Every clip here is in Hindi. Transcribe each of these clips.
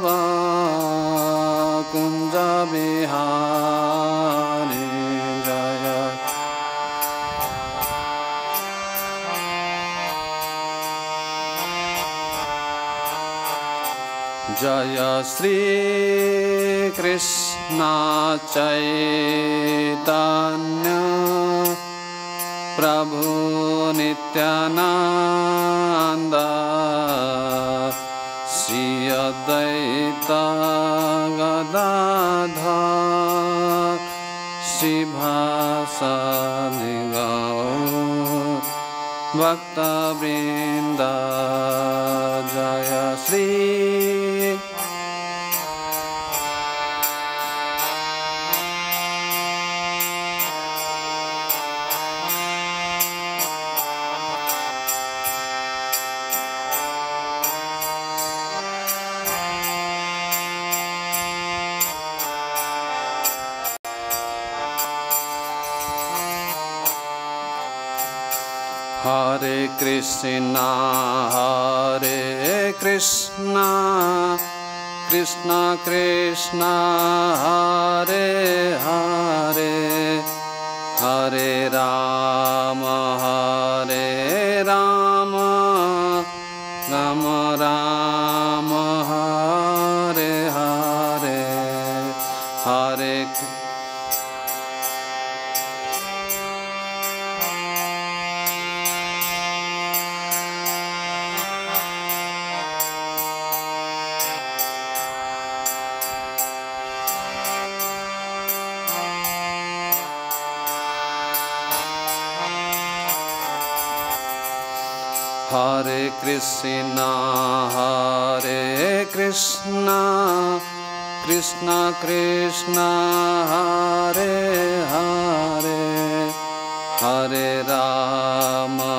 कुञ्ज विहारि जय जय श्रीकृष्णा चय भक्तवृन्द हरे कृष्ण कृष्ण कृष्ण हरे कृष्णा हरे कृष्णा कृष्णा कृष्णा हरे हरे हरे रामा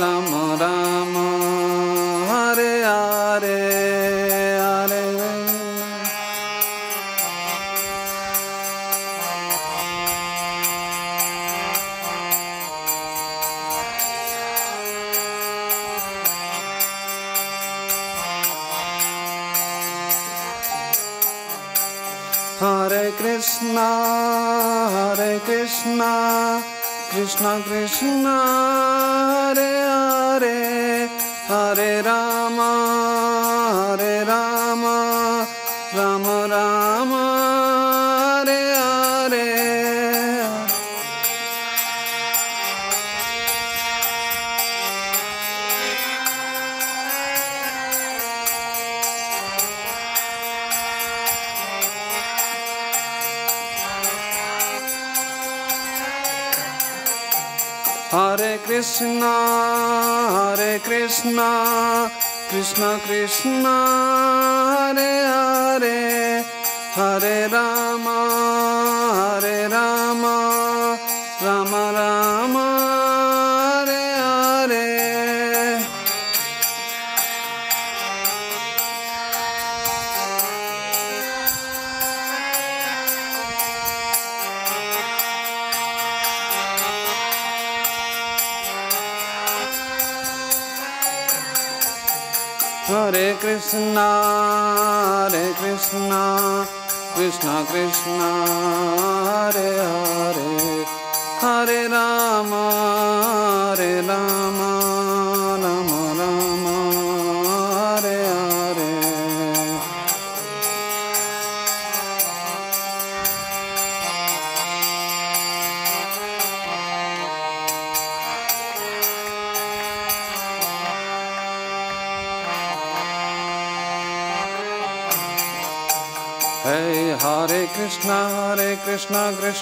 राम राम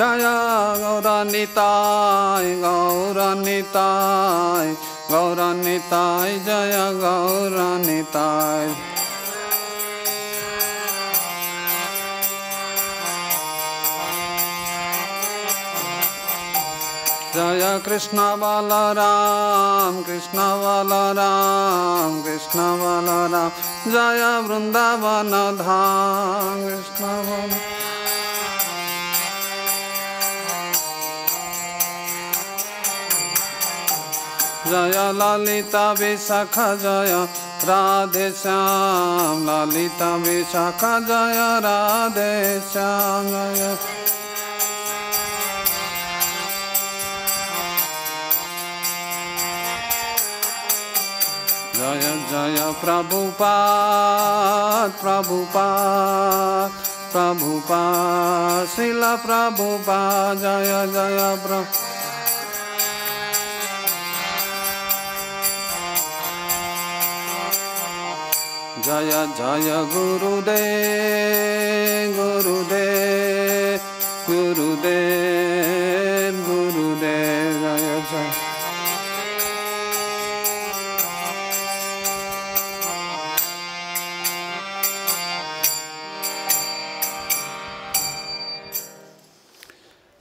जया गौरानिताय गौरानिताय गौरानिताय जय गौरानिताय जय कृष्ण बलराम कृष्ण बलराम कृष्ण बलराम जय वृंदावन धाम कृष्ण बलराम जया ललिता विशाखा जया राधे श्याम ललिता विशाखा जया राधे श्याम जय जय जय प्रभुपाद प्रभुपाद प्रभुपाद शिला प्रभुपाद जय जय प्रभु जय जय गुरुदे गुरुदे गुरुदे गुरुदे जय जय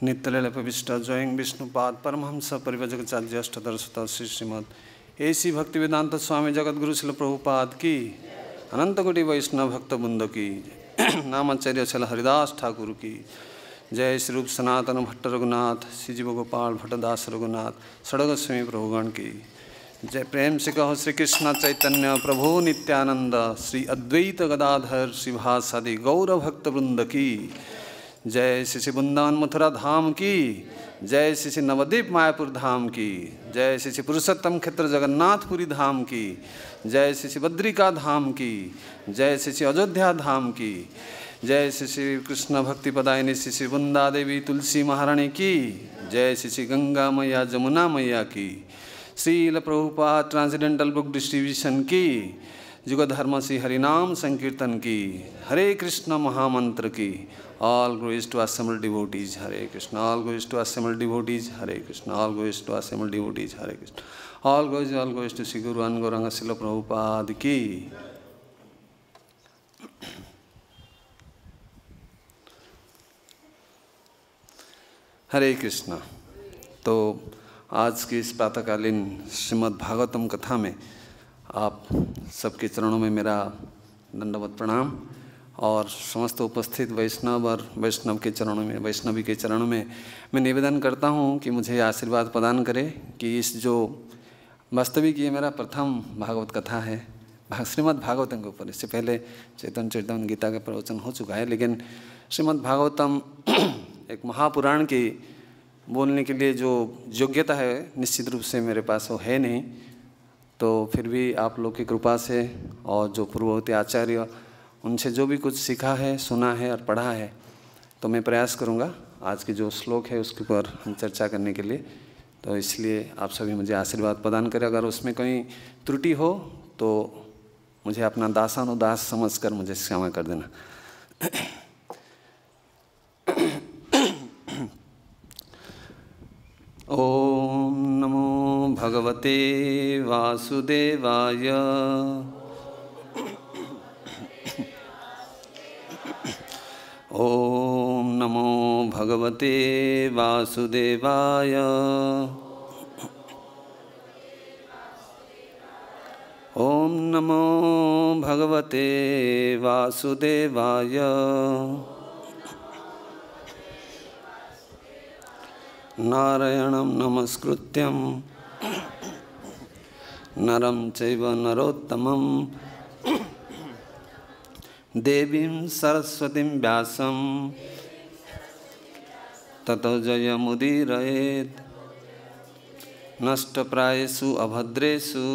नित्यलय पविष्ट जयंग विष्णुपाद परमहंस परिवजक ज्येष्ठ दर्शता श्री श्रीमद ऐसी भक्ति वेदांत स्वामी जगत गुरु शिल प्रभुपाद की अनंतकोटि वैष्णव बुंद की नामाचार्य सल हरिदास ठाकुर की जय श्री रूप सनातन भट्ट रघुनाथ श्री गोपाल भट्टदास रघुनाथ स्वामी प्रभुगण की जय प्रेम से कहो श्री कृष्ण चैतन्य प्रभु नित्यानंद श्री अद्वैत गदाधर श्रीभासादि गौरभक्तवृंद की जय श्री श्री वृंदावन मथुरा धाम की जय श्री श्री नवदीप मायापुर धाम की जय श्री श्री पुरुषोत्तम क्षेत्र जगन्नाथपुरी धाम की जय श्री श्री बद्रिका धाम की जय श्री श्री अयोध्या धाम की जय श्री श्री कृष्ण भक्ति पदायनी श्री श्री वृंदा देवी तुलसी महारानी की जय श्री गंगा मैया जमुना मैया की Srila Prabhupada transcendental book distribution की युग धर्म से हरिनाम संकीर्तन की हरे कृष्ण महामंत्र की all go is to assemble devotees Hare Krishna all go is to assemble devotees Hare Krishna all go is to assemble devotees Hare Krishna all go is all go is to Shri Guru and Gaurang शिल प्रभुपाद की हरे कृष्ण तो आज की इस प्रातकालीन श्रीमद् भागवतम कथा में आप सबके चरणों में मेरा दंडवत प्रणाम और समस्त उपस्थित वैष्णव और वैष्णव के चरणों में वैष्णवी के चरणों में मैं निवेदन करता हूँ कि मुझे आशीर्वाद प्रदान करें कि इस जो वास्तविक ये मेरा प्रथम भागवत कथा है श्रीमद् भागवतम के ऊपर इससे पहले चेतन चेतन गीता का प्रवचन हो चुका है लेकिन श्रीमद् भागवतम एक महापुराण की बोलने के लिए जो योग्यता है निश्चित रूप से मेरे पास वो है नहीं तो फिर भी आप लोग की कृपा से और जो पूर्ववर्ती आचार्य उनसे जो भी कुछ सीखा है सुना है और पढ़ा है तो मैं प्रयास करूँगा आज के जो श्लोक है उसके ऊपर हम चर्चा करने के लिए तो इसलिए आप सभी मुझे आशीर्वाद प्रदान करें अगर उसमें कहीं त्रुटि हो तो मुझे अपना दासानुदास समझ कर मुझे क्षमा कर देना ओम नमो भगवते वासुदेवाय ॐ नमो भगवते वासुदेवाय ॐ नमो भगवते वासुदेवाय नारायणं नमस्कृत्यं नरम चरोत्तम देवी सरस्वती व्यास तत जय मुदीरेत नष्टप्रायसु अभद्रेशु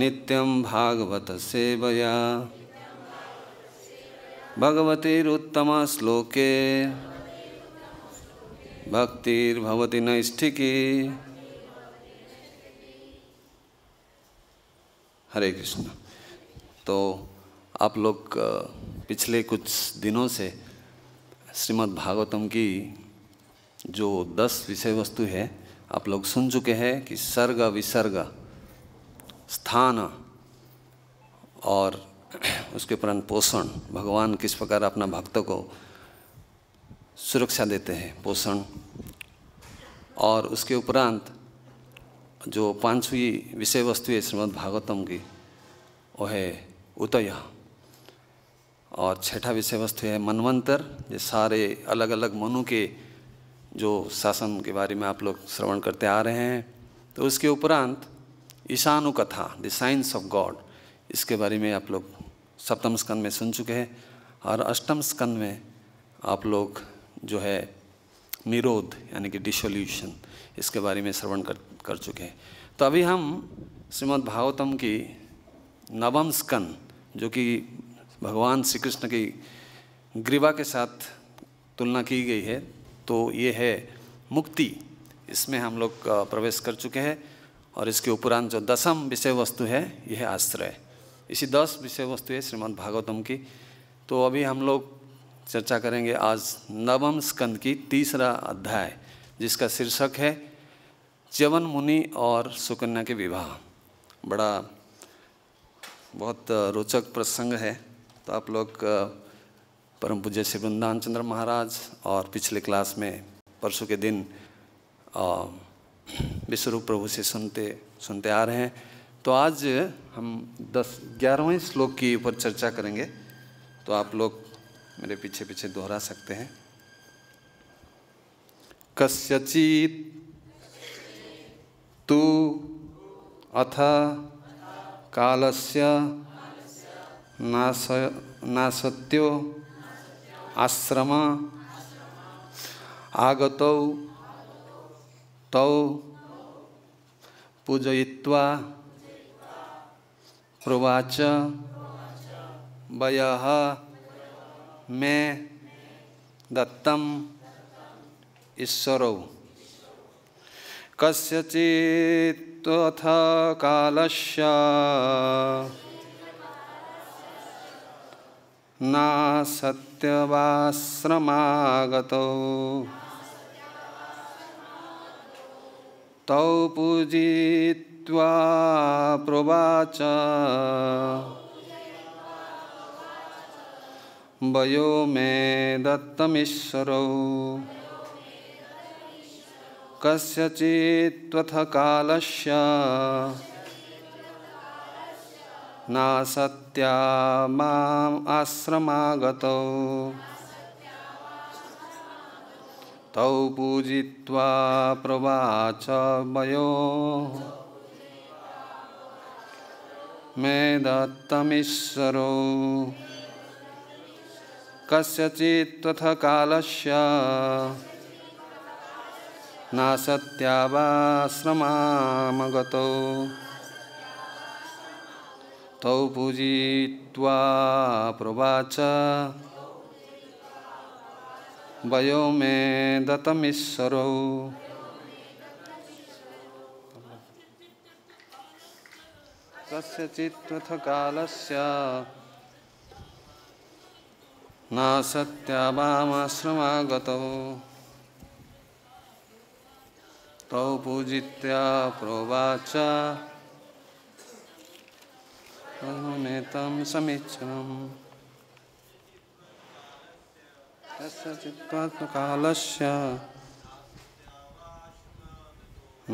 नित्यं भागवत सेवया भगवतीरुत्तमश्लोके श्लोके भक्तिर्भवति नैष्ठिकी हरे कृष्ण तो आप लोग पिछले कुछ दिनों से श्रीमद् भागवतम की जो दस विषय वस्तु है आप लोग सुन चुके हैं कि सर्ग विसर्ग स्थान और उसके उपरांत पोषण भगवान किस प्रकार अपना भक्त को सुरक्षा देते हैं पोषण और उसके उपरांत जो पांचवी विषय वस्तु है श्रीमद् भागवतम की वो है उतय और छठा विषय वस्तु है मनवंतर ये सारे अलग अलग मनु के जो शासन के बारे में आप लोग श्रवण करते आ रहे हैं तो उसके उपरांत ईशानु कथा द साइंस ऑफ गॉड इसके बारे में आप लोग सप्तम स्कंद में सुन चुके हैं और अष्टम स्कंद में आप लोग जो है निरोध यानी कि डिसोल्यूशन इसके बारे में श्रवण कर कर चुके हैं तो अभी हम श्रीमद् भागवतम की नवम स्कन जो कि भगवान श्री कृष्ण की ग्रीवा के साथ तुलना की गई है तो ये है मुक्ति इसमें हम लोग प्रवेश कर चुके हैं और इसके उपरांत जो दसम विषय वस्तु है यह आश्रय इसी दस विषय वस्तु है श्रीमद् भागवतम की तो अभी हम लोग चर्चा करेंगे आज नवम स्कंद की तीसरा अध्याय जिसका शीर्षक है च्यवन मुनि और सुकन्या के विवाह बड़ा बहुत रोचक प्रसंग है तो आप लोग परम पूज्य श्री वृंदान चंद्र महाराज और पिछले क्लास में परसों के दिन विश्वरूप प्रभु से सुनते सुनते आ रहे हैं तो आज हम दस ग्यारहवें श्लोक की ऊपर चर्चा करेंगे तो आप लोग मेरे पीछे पीछे दोहरा सकते हैं कस्यचित तू अथ काल से नाशत्यो आश्रम आगत तौ पूजय्वा प्रवाच वय मे दत्तम काल से न सत्यवाश्रगत तौ पूजित्वा प्रोवाच वो मे दत्तमीश्वरौ कस्यचित्त्वथ कालस्य नासत्या माम् आश्रमागतौ तौ पूजित्वा प्रवाच वयो मे दत्तमीश्वरौ कस्यचित्त्वथ कालस्य नासत्यावाश्रमामगतौ तौ पूजित्वा प्रवाच वयो मे कस्यचित्त्वथ कालस्य न सत्यावामाश्रमागतौ तौ पूजित्या प्रोवाच नेतं समीचीनम् तस्य चित्त्वात्मकालस्य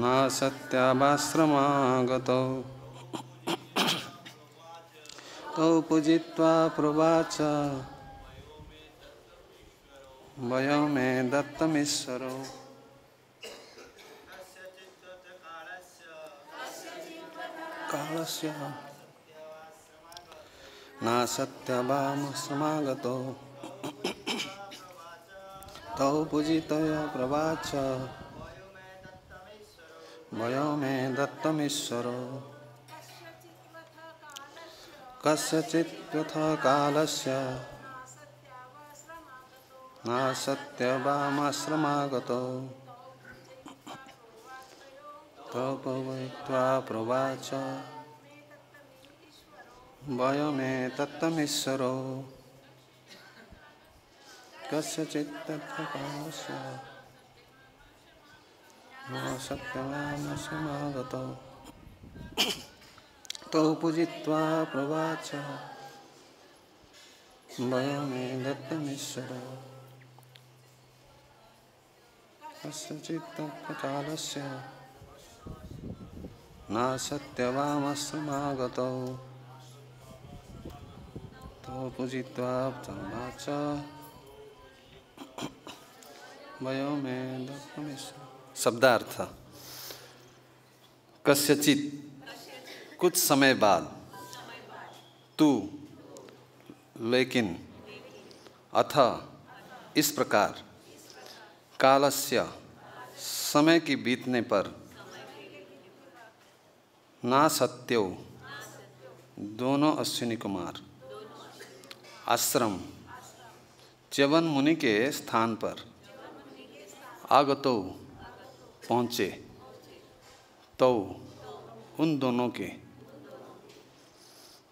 न सत्यावाश्रमागतौ तौ पूजित्वा प्रोवाच वयो मे दत्तमीश्वरो कालस्य नासत्यवामसमागतो तौ पूजितय प्रवाच वयो मे दत्तमीश्वरो कस्यचित् पृथक् कालस्य नासत्यवामाश्रमागतो तपवयित्वा प्रवाच वयमेतत्तमीश्वरो कस्यचित्तप्रकाश सत्यवामसमागतो तौ पूजित्वा प्रवाच वयमे दत्तमीश्वर तस्यचित्तप्रचालस्य न सत्यवामस्मागतौ वयो मे शब्दार्थ कस्यचित कुछ समय बाद तू लेकिन अथ इस प्रकार कालस्य समय के बीतने पर ना सत्यो दोनों अश्विनी कुमार आश्रम च्यवन मुनि के स्थान पर आगतो पहुँचे तो उन दोनों के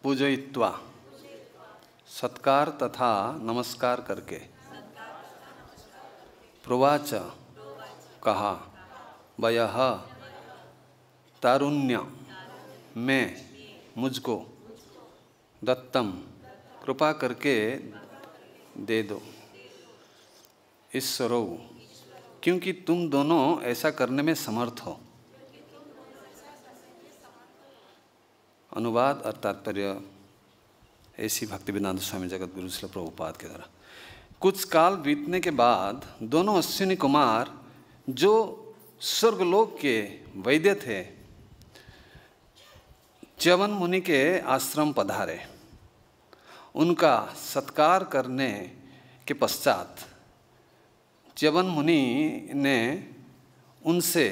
पूजयित्वा सत्कार तथा नमस्कार करके प्रवाच कहा वय तारुण्य मैं मुझको दत्तम कृपा करके दे दो ईश्वरो क्योंकि तुम दोनों ऐसा करने में समर्थ हो अनुवाद और तात्पर्य ऐसी भक्ति वेदांत स्वामी जगत गुरु प्रभुपाद के द्वारा कुछ काल बीतने के बाद दोनों अश्विनी कुमार जो स्वर्गलोक के वैद्य थे च्यवन मुनि के आश्रम पधारे उनका सत्कार करने के पश्चात च्यवन मुनि ने उनसे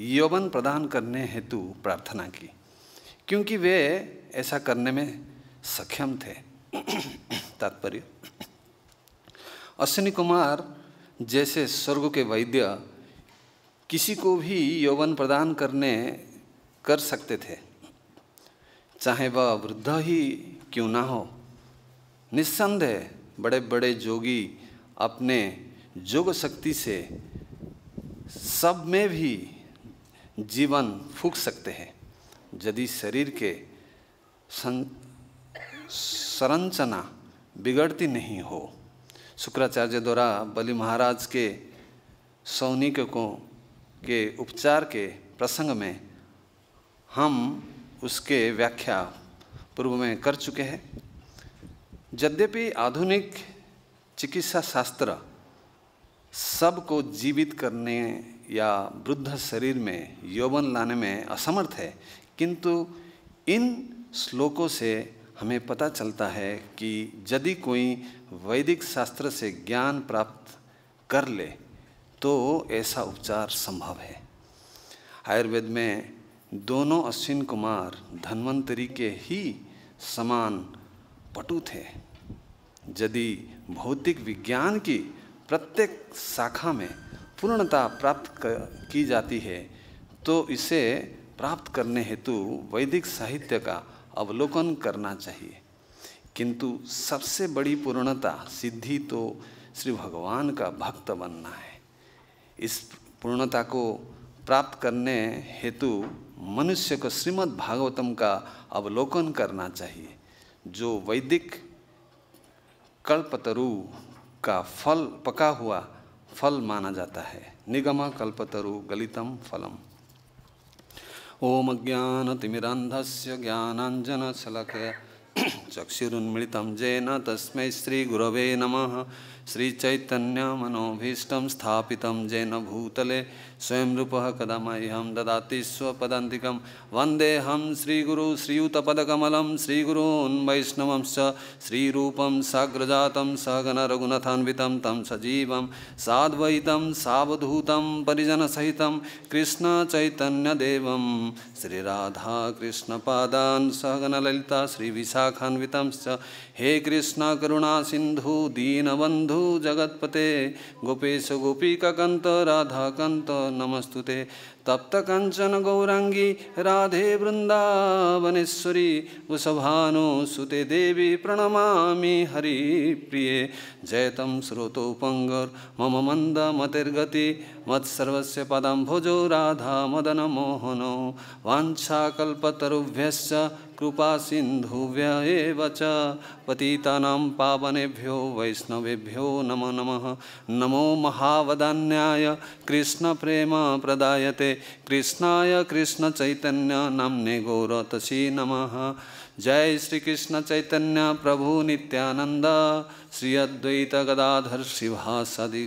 यौवन प्रदान करने हेतु प्रार्थना की क्योंकि वे ऐसा करने में सक्षम थे तात्पर्य अश्विनी कुमार जैसे स्वर्ग के वैद्य किसी को भी यौवन प्रदान करने कर सकते थे चाहे वह वृद्ध ही क्यों ना हो निस्संदेह बड़े बड़े जोगी अपने योग शक्ति से सब में भी जीवन फूक सकते हैं यदि शरीर के संरचना बिगड़ती नहीं हो शुक्राचार्य द्वारा बलि महाराज के सौनिक को के उपचार के प्रसंग में हम उसके व्याख्या पूर्व में कर चुके हैं यद्यपि आधुनिक चिकित्सा शास्त्र सबको जीवित करने या वृद्ध शरीर में यौवन लाने में असमर्थ है किंतु इन श्लोकों से हमें पता चलता है कि यदि कोई वैदिक शास्त्र से ज्ञान प्राप्त कर ले तो ऐसा उपचार संभव है आयुर्वेद में दोनों अश्विन कुमार धन्वंतरी के ही समान पटु थे यदि भौतिक विज्ञान की प्रत्येक शाखा में पूर्णता प्राप्त की जाती है तो इसे प्राप्त करने हेतु वैदिक साहित्य का अवलोकन करना चाहिए किंतु सबसे बड़ी पूर्णता सिद्धि तो श्री भगवान का भक्त बनना है इस पूर्णता को प्राप्त करने हेतु मनुष्य को श्रीमद् भागवतम का अवलोकन करना चाहिए जो वैदिक कल्पतरु का फल पका हुआ फल माना जाता है निगमा कल्पतरु गलितम फलम ओम ज्ञानतिमिरन्धस्य ज्ञानाञ्जनशलकया चक्षुरुन्मिलितं येन तस्मै श्रीगुरवे नमः श्रीचैतन्यमनोभीष्टं स्थापितं येन भूतले स्वयं रूप कदमह्यम ददाति स्वदंतिकम वंदेहम श्रीगुरु श्रीयुतपकमल श्रीगुरून्वैष्णवंश श्रीरूपम सग्रजात सगन रघुनाथन्वित तम सजीव साद्वैतम सवधूत पिजन सहित कृष्ण चैतन्यदेव श्रीराधा पदान सहगन ललिता श्री विशाखान्वित हे कृष्ण करुणा सिंधु दीनबंधु जगत्पते गोपेश गोपीकंत राधाक नमस्तुते तप्त कंचन गौरांगी राधे वृंदावनेश्वरी वृषभानुसुते देवी प्रणमा जय तम श्रोतोपङ्गर् मम मंद मतिर्गति मत्सर्वस्य पदम भुजो राधा मोहनो वाञ्छाकल्पतरुभ्यश्च कृपा एव च पतितानां पावनेभ्यो वैष्णवेभ्यो नमो नम नमो महावदान्याय प्रदायते कृष्णाय नमने गौरतसि नम जय श्री कृष्ण चैतन्य प्रभु नित्यानंद श्री अद्वैत गदाधर शिवासदि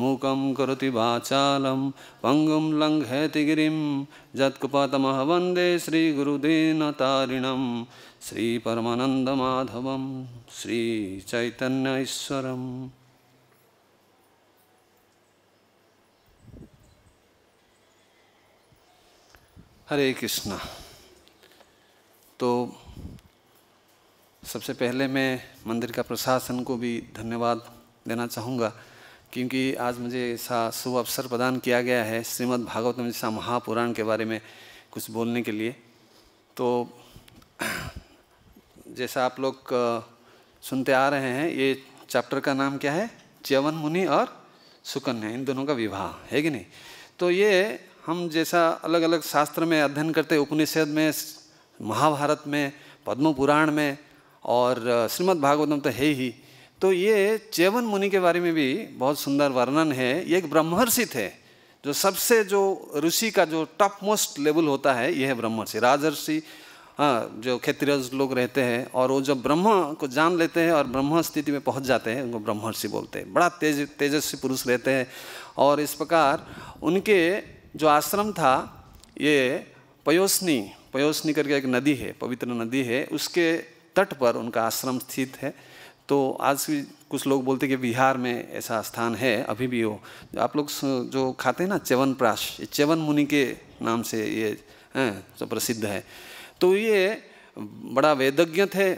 मूकं करोति वाचालं पङ्गुं लङ्घयति गिरिं जत्कुपतमः वन्दे श्रीगुरुदीनतारिणं श्रीपरमानन्दमाधवं श्रीचैतन्यैश्वरम् हरे कृष्णा तो सबसे पहले मैं मंदिर का प्रशासन को भी धन्यवाद देना चाहूँगा क्योंकि आज मुझे ऐसा शुभ अवसर प्रदान किया गया है श्रीमद् में जैसा महापुराण के बारे में कुछ बोलने के लिए तो जैसा आप लोग सुनते आ रहे हैं ये चैप्टर का नाम क्या है च्यवन मुनि और सुकन्या इन दोनों का विवाह है कि नहीं तो ये हम जैसा अलग अलग शास्त्र में अध्ययन करते उपनिषद में महाभारत में पद्म पुराण में और श्रीमद् भागवतम तो है ही तो ये चेवन मुनि के बारे में भी बहुत सुंदर वर्णन है ये एक ब्रह्मर्षि थे जो सबसे जो ऋषि का जो टॉप मोस्ट लेवल होता है यह है ब्रह्मर्षि राजर्षि हाँ जो क्षेत्रीय लोग रहते हैं और वो जब ब्रह्म को जान लेते हैं और ब्रह्म स्थिति में पहुंच जाते हैं उनको ब्रह्मर्षि बोलते हैं बड़ा तेज तेजस्वी पुरुष रहते हैं और इस प्रकार उनके जो आश्रम था ये पयोसनी पयोसनी करके एक नदी है पवित्र नदी है उसके तट पर उनका आश्रम स्थित है तो आज कुछ लोग बोलते कि बिहार में ऐसा स्थान है अभी भी हो आप लोग जो खाते हैं ना चवन प्राश ये चवन मुनि के नाम से ये हैं तो प्रसिद्ध है तो ये बड़ा वेदज्ञ थे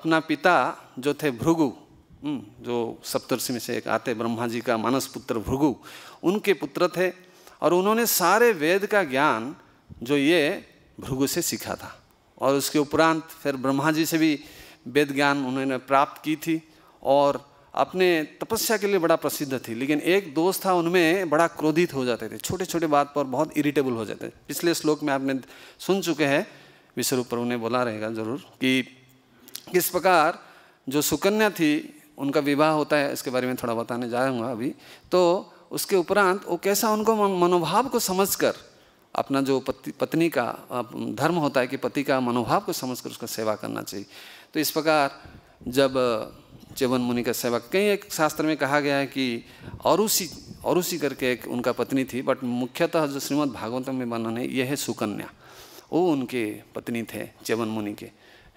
अपना पिता जो थे भृगु हम्म, जो सप्तर्षि में से एक आते ब्रह्मा जी का मानस पुत्र भृगु उनके पुत्र थे और उन्होंने सारे वेद का ज्ञान जो ये भृगु से सीखा था और उसके उपरांत फिर ब्रह्मा जी से भी वेद ज्ञान उन्होंने प्राप्त की थी और अपने तपस्या के लिए बड़ा प्रसिद्ध थी लेकिन एक दोस्त था उनमें बड़ा क्रोधित हो जाते थे छोटे छोटे बात पर बहुत इरिटेबल हो जाते थे पिछले श्लोक में आपने सुन चुके हैं विश्वरूप प्रभु ने बोला रहेगा ज़रूर कि किस प्रकार जो सुकन्या थी उनका विवाह होता है इसके बारे में थोड़ा बताने जाऊँगा अभी तो उसके उपरांत वो कैसा उनको मनोभाव को कर अपना जो पति पत्नी का धर्म होता है कि पति का मनोभाव को समझ उसका सेवा करना चाहिए तो इस प्रकार जब चेवन मुनि का सेवक कई एक शास्त्र में कहा गया है कि और उसी करके एक उनका पत्नी थी बट मुख्यतः जो श्रीमद् भागवतम में वर्णन है यह है सुकन्या वो उनके पत्नी थे चेवन मुनि के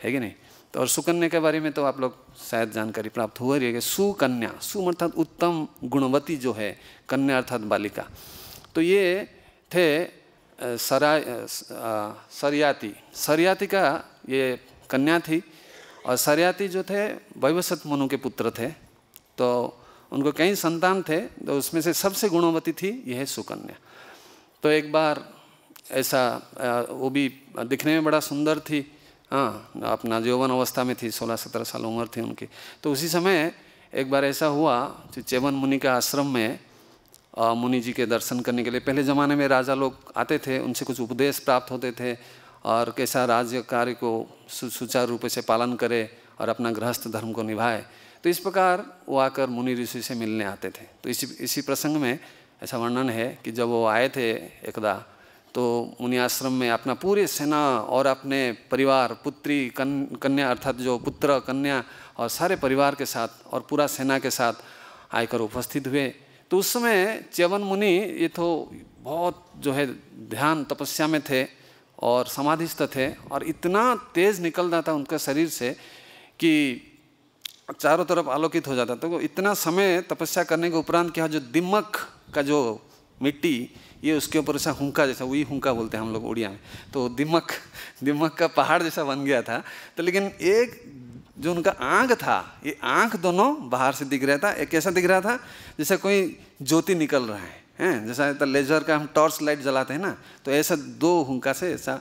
है कि नहीं तो और सुकन्या के बारे में तो आप लोग शायद जानकारी प्राप्त हो रही है कि सुकन्या सु अर्थात उत्तम गुणवती जो है कन्या अर्थात बालिका तो ये थे सराय सरियाती सरियाती का ये कन्या थी और सरयाती जो थे वैवसत मुनु के पुत्र थे तो उनको कई संतान थे तो उसमें से सबसे गुणवती थी यह सुकन्या तो एक बार ऐसा वो भी दिखने में बड़ा सुंदर थी हाँ अपना जौवन अवस्था में थी सोलह सत्रह साल उम्र थी उनकी तो उसी समय एक बार ऐसा हुआ कि चेवन मुनि के आश्रम में मुनि जी के दर्शन करने के लिए पहले ज़माने में राजा लोग आते थे उनसे कुछ उपदेश प्राप्त होते थे और कैसा राज्य कार्य को सुचारू रूप से पालन करे और अपना गृहस्थ धर्म को निभाए तो इस प्रकार वो आकर मुनि ऋषि से मिलने आते थे तो इसी इसी प्रसंग में ऐसा वर्णन है कि जब वो आए थे एकदा तो मुनि आश्रम में अपना पूरे सेना और अपने परिवार पुत्री कन, कन्या अर्थात जो पुत्र कन्या और सारे परिवार के साथ और पूरा सेना के साथ आकर उपस्थित हुए तो उस समय च्यवन मुनि ये तो बहुत जो है ध्यान तपस्या में थे और समाधिस्थ थे और इतना तेज़ निकल रहा था उनका शरीर से कि चारों तरफ आलोकित हो जाता था तो इतना समय तपस्या करने के उपरांत क्या जो दिमक का जो मिट्टी ये उसके ऊपर ऐसा हुंका जैसा वही हुंका बोलते हैं हम लोग उड़िया में तो दिमक दिमक का पहाड़ जैसा बन गया था तो लेकिन एक जो उनका आँख था ये आँख दोनों बाहर से दिख रहा था एक ऐसा दिख रहा था जैसे कोई ज्योति निकल रहा है हैं जैसा लेजर तो का हम टॉर्च लाइट जलाते हैं ना तो ऐसा दो हुंका से ऐसा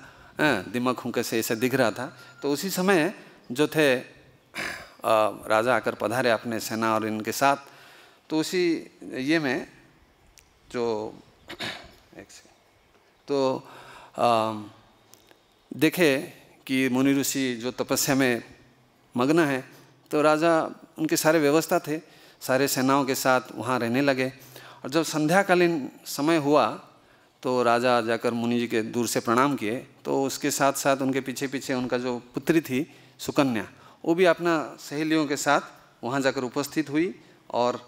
दिमाग हुंका से ऐसा दिख रहा था तो उसी समय जो थे आ, राजा आकर पधारे अपने सेना और इनके साथ तो उसी ये में जो एक तो आ, देखे कि मुनि ऋषि जो तपस्या में मग्न है तो राजा उनके सारे व्यवस्था थे सारे सेनाओं के साथ वहाँ रहने लगे और जब संध्याकालीन समय हुआ तो राजा जाकर मुनि जी के दूर से प्रणाम किए तो उसके साथ साथ उनके पीछे पीछे उनका जो पुत्री थी सुकन्या वो भी अपना सहेलियों के साथ वहाँ जाकर उपस्थित हुई और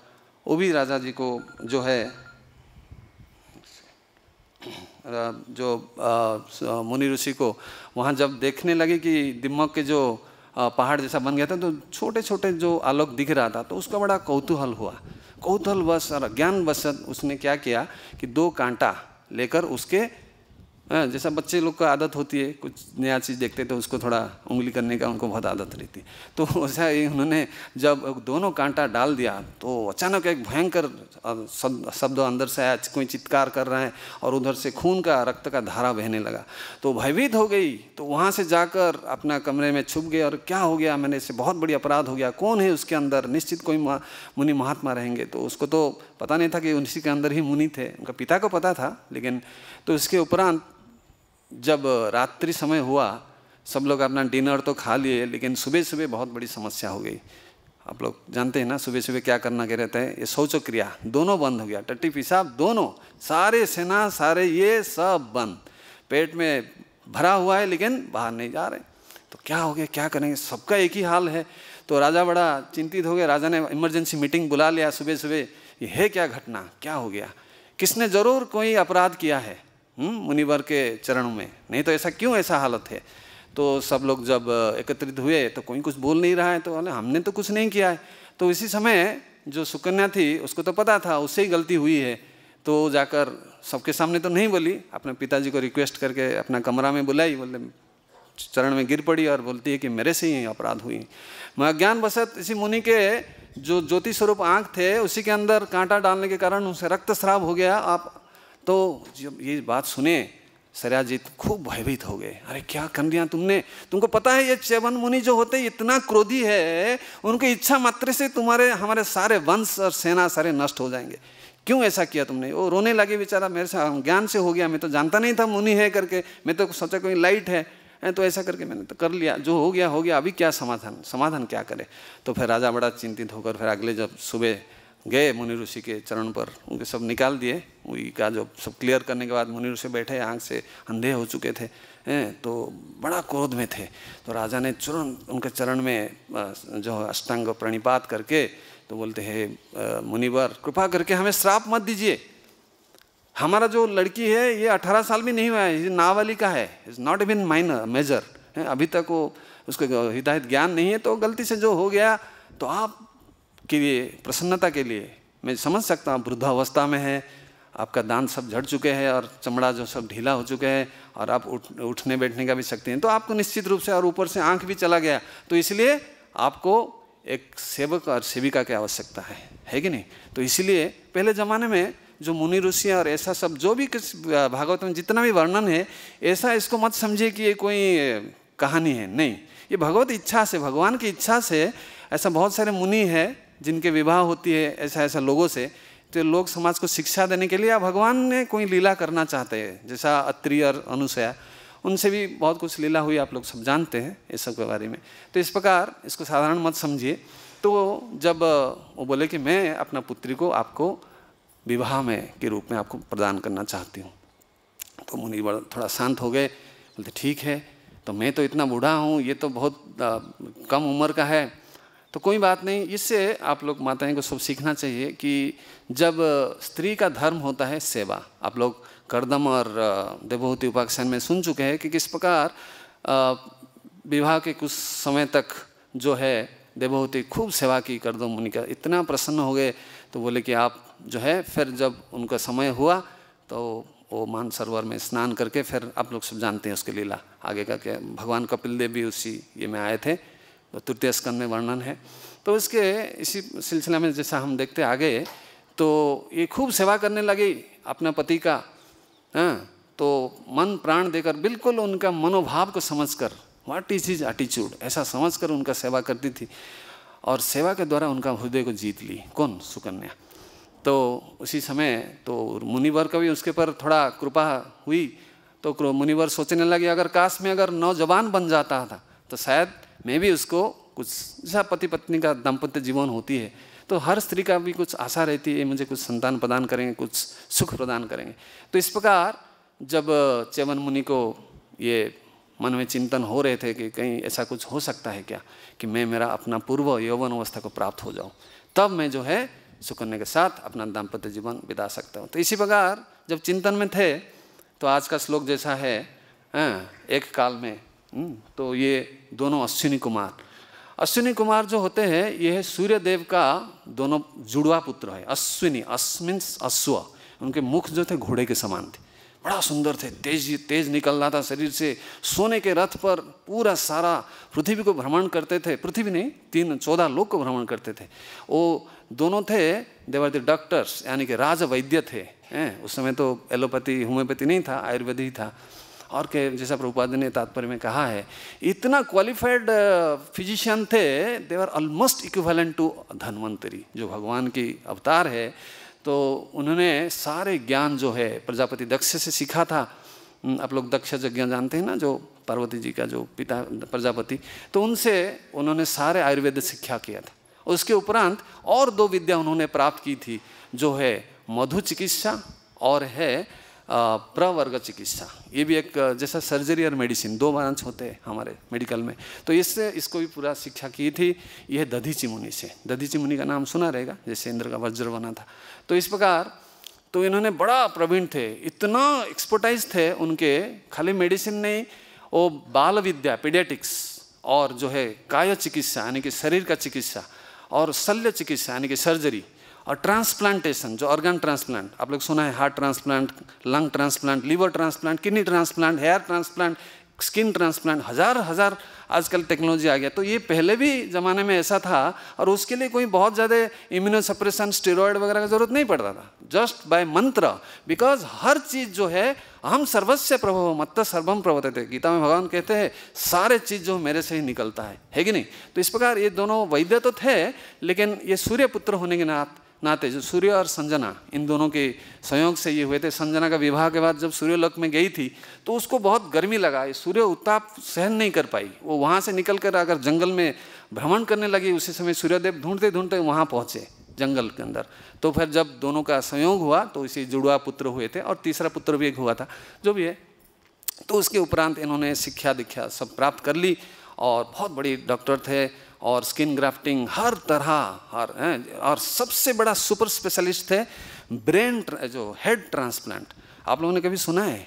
वो भी राजा जी को जो है जो मुनि ऋषि को वहाँ जब देखने लगे कि दिमाग के जो पहाड़ जैसा बन गया था तो छोटे छोटे जो आलोक दिख रहा था तो उसका बड़ा कौतूहल हुआ कौतल वश और ज्ञानवश उसने क्या किया कि दो कांटा लेकर उसके है हाँ, जैसा बच्चे लोग का आदत होती है कुछ नया चीज़ देखते तो उसको थोड़ा उंगली करने का उनको बहुत आदत रहती है तो वैसा ही उन्होंने जब दोनों कांटा डाल दिया तो अचानक एक भयंकर शब्द अंदर से आया कोई चित्कार कर रहा है और उधर से खून का रक्त का धारा बहने लगा तो भयभीत हो गई तो वहाँ से जाकर अपना कमरे में छुप गए और क्या हो गया मैंने इससे बहुत बड़ी अपराध हो गया कौन है उसके अंदर निश्चित कोई मुनि महात्मा रहेंगे तो उसको तो पता नहीं था कि उसी के अंदर ही मुनि थे उनका पिता को पता था लेकिन तो इसके उपरांत जब रात्रि समय हुआ सब लोग अपना डिनर तो खा लिए लेकिन सुबह सुबह बहुत बड़ी समस्या हो गई आप लोग जानते हैं ना सुबह सुबह क्या करना के रहते हैं ये शौच क्रिया दोनों बंद हो गया टट्टी पिशाब दोनों सारे सेना सारे ये सब बंद पेट में भरा हुआ है लेकिन बाहर नहीं जा रहे तो क्या हो गया क्या करेंगे सबका एक ही हाल है तो राजा बड़ा चिंतित हो गया राजा ने इमरजेंसी मीटिंग बुला लिया सुबह सुबह ये है क्या घटना क्या हो गया किसने ज़रूर कोई अपराध किया है हम्म, मुनिवर के चरणों में नहीं तो ऐसा क्यों ऐसा हालत है तो सब लोग जब एकत्रित हुए तो कोई कुछ बोल नहीं रहा है तो बोले हमने तो कुछ नहीं किया है तो इसी समय जो सुकन्या थी उसको तो पता था उससे ही गलती हुई है तो जाकर सबके सामने तो नहीं बोली अपने पिताजी को रिक्वेस्ट करके अपना कमरा में बुलाई बोले चरण में गिर पड़ी और बोलती है कि मेरे से ही अपराध हुई मैं अज्ञान बसत इसी मुनि के जो ज्योति स्वरूप आँख थे उसी के अंदर कांटा डालने के कारण उसे रक्त श्राव हो गया आप तो जब ये बात सुने सराजीत खूब भयभीत हो गए अरे क्या कर दिया तुमने तुमको पता है ये चैवन मुनि जो होते हैं इतना क्रोधी है उनकी इच्छा मात्र से तुम्हारे हमारे सारे वंश और सेना सारे नष्ट हो जाएंगे क्यों ऐसा किया तुमने वो रोने लगे बेचारा मेरे से ज्ञान से हो गया मैं तो जानता नहीं था मुनि है करके मैं तो सोचा कोई लाइट है तो ऐसा करके मैंने तो कर लिया जो हो गया हो गया अभी क्या समाधान समाधान क्या करे तो फिर राजा बड़ा चिंतित होकर फिर अगले जब सुबह गए मुनि ऋषि के चरण पर उनके सब निकाल दिए उन्हीं का जो सब क्लियर करने के बाद मुनि ऋषि बैठे आँख से अंधे हो चुके थे हैं तो बड़ा क्रोध में थे तो राजा ने चुरन उनके चरण में जो अष्टांग प्रणिपात करके तो बोलते हैं मुनिवर कृपा करके हमें श्राप मत दीजिए हमारा जो लड़की है ये अठारह साल भी नहीं हुआ है ये नावाली का है is not even minor major अभी तक वो उसको हिदायत ज्ञान नहीं है तो गलती से जो हो गया तो आप के लिए प्रसन्नता के लिए मैं समझ सकता हूँ वृद्धावस्था में है आपका दांत सब झड़ चुके हैं और चमड़ा जो सब ढीला हो चुके हैं और आप उठ उठने बैठने का भी सकते हैं तो आपको निश्चित रूप से और ऊपर से आंख भी चला गया तो इसलिए आपको एक सेवक और सेविका की आवश्यकता है है कि नहीं तो इसलिए पहले ज़माने में जो मुनि ऋषि और ऐसा सब जो भी किस भागवत में जितना भी वर्णन है ऐसा इसको मत समझिए कि ये कोई कहानी है नहीं ये भगवत इच्छा से भगवान की इच्छा से ऐसा बहुत सारे मुनि है जिनके विवाह होती है ऐसा ऐसा लोगों से तो लोग समाज को शिक्षा देने के लिए या भगवान ने कोई लीला करना चाहते हैं जैसा अत्रि और अनुसया उनसे भी बहुत कुछ लीला हुई आप लोग सब जानते हैं इस सब के बारे में तो इस प्रकार इसको साधारण मत समझिए तो जब वो बोले कि मैं अपना पुत्री को आपको विवाह में के रूप में आपको प्रदान करना चाहती हूँ तो मुनिवर थोड़ा शांत हो गए बोलते ठीक है तो मैं तो इतना बूढ़ा हूँ ये तो बहुत आ, कम उम्र का है तो कोई बात नहीं इससे आप लोग माताएं को सब सीखना चाहिए कि जब स्त्री का धर्म होता है सेवा आप लोग करदम और देवभूति उपाख्यान में सुन चुके हैं कि किस प्रकार विवाह के कुछ समय तक जो है देवभूति खूब सेवा की करदम मुनि का इतना प्रसन्न हो गए तो बोले कि आप जो है फिर जब उनका समय हुआ तो वो मानसरोवर में स्नान करके फिर आप लोग सब जानते हैं उसकी लीला आगे का क्या भगवान कपिल देव भी उसी ये में आए थे तृतीय स्कंद में वर्णन है तो इसके इसी सिलसिला में जैसा हम देखते आगे तो ये खूब सेवा करने लगी अपने पति का हाँ तो मन प्राण देकर बिल्कुल उनका मनोभाव को समझकर वाट इज इज एटीट्यूड ऐसा समझकर उनका सेवा करती थी और सेवा के द्वारा उनका हृदय को जीत ली कौन सुकन्या तो उसी समय तो मुनिवर का भी उसके पर थोड़ा कृपा हुई तो मुनिवर सोचने लगे अगर काश में अगर नौजवान बन जाता था तो शायद मैं भी उसको कुछ जैसा पति पत्नी का दाम्पत्य जीवन होती है तो हर स्त्री का भी कुछ आशा रहती है मुझे कुछ संतान प्रदान करेंगे कुछ सुख प्रदान करेंगे तो इस प्रकार जब चेवन मुनि को ये मन में चिंतन हो रहे थे कि कहीं ऐसा कुछ हो सकता है क्या कि मैं मेरा अपना पूर्व यौवन अवस्था को प्राप्त हो जाऊँ तब मैं जो है सुकन्या के साथ अपना दाम्पत्य जीवन बिता सकता हूँ तो इसी प्रकार जब चिंतन में थे तो आज का श्लोक जैसा है हाँ, एक काल में तो ये दोनों अश्विनी कुमार अश्विनी कुमार जो होते हैं यह सूर्य देव का दोनों जुड़वा पुत्र है अश्विनी अश्विन्स अश्व उनके मुख जो थे घोड़े के समान थे बड़ा सुंदर थे तेज तेज निकल रहा था शरीर से सोने के रथ पर पूरा सारा पृथ्वी को भ्रमण करते थे पृथ्वी नहीं तीन चौदह लोग को भ्रमण करते थे वो दोनों थे देवर द डॉक्टर्स यानी कि राज वैद्य थे ए, उस समय तो एलोपैथी होम्योपैथी नहीं था आयुर्वेद ही था और के जैसा प्रभुपाद ने तात्पर्य में कहा है इतना क्वालिफाइड फिजिशियन uh, थे they were almost equivalent to Dhanvantari जो भगवान की अवतार है तो उन्होंने सारे ज्ञान जो है प्रजापति दक्ष से सीखा था आप लोग दक्ष यज्ञ जानते हैं ना जो पार्वती जी का जो पिता प्रजापति तो उनसे उन्होंने सारे आयुर्वेद शिक्षा किया था उसके उपरांत और दो विद्या उन्होंने प्राप्त की थी जो है मधु चिकित्सा और है प्रवर्ग चिकित्सा ये भी एक जैसा सर्जरी और मेडिसिन दो ब्रांच होते हैं हमारे मेडिकल में तो इससे इसको भी पूरा शिक्षा की थी यह दधी चिमुनी से दधी चिमुनी का नाम सुना रहेगा जैसे इंद्र का वज्र बना था तो इस प्रकार तो इन्होंने बड़ा प्रवीण थे इतना एक्सपर्टाइज थे उनके खाली मेडिसिन नहीं वो बाल विद्या पीडियाटिक्स और जो है काय चिकित्सा यानी कि शरीर का चिकित्सा और शल्य चिकित्सा यानी कि सर्जरी और ट्रांसप्लांटेशन जो ऑर्गन ट्रांसप्लांट आप लोग सुना है heart transplant lung transplant liver transplant kidney transplant hair transplant skin transplant हजार हजार आजकल टेक्नोलॉजी आ गया तो ये पहले भी ज़माने में ऐसा था और उसके लिए कोई बहुत ज़्यादा इम्यूनो सप्रेशन स्टेरॉयड वगैरह का जरूरत नहीं पड़ता था जस्ट बाय मंत्र बिकॉज हर चीज़ जो है हम सर्वस्व प्रभव मत सर्वम थे गीता में भगवान कहते हैं सारे चीज़ जो मेरे से ही निकलता है है कि नहीं तो इस प्रकार ये दोनों वैद्य तो थे लेकिन ये सूर्य पुत्र होने के नाथ नाते जो सूर्य और संजना इन दोनों के संयोग से ये हुए थे संजना का विवाह के बाद जब सूर्यलोक में गई थी तो उसको बहुत गर्मी लगा सूर्य उत्ताप सहन नहीं कर पाई वो वहाँ से निकल कर अगर जंगल में भ्रमण करने लगी उसी समय सूर्यदेव ढूंढते ढूंढते वहाँ पहुँचे जंगल के अंदर तो फिर जब दोनों का संयोग हुआ तो इसे जुड़वा पुत्र हुए थे और तीसरा पुत्र भी एक हुआ था जो भी है तो उसके उपरांत इन्होंने शिक्षा दीक्षा सब प्राप्त कर ली और बहुत बड़ी डॉक्टर थे और स्किन ग्राफ्टिंग हर तरह हर और सबसे बड़ा सुपर स्पेशलिस्ट थे ब्रेन जो हेड ट्रांसप्लांट आप लोगों ने कभी सुना है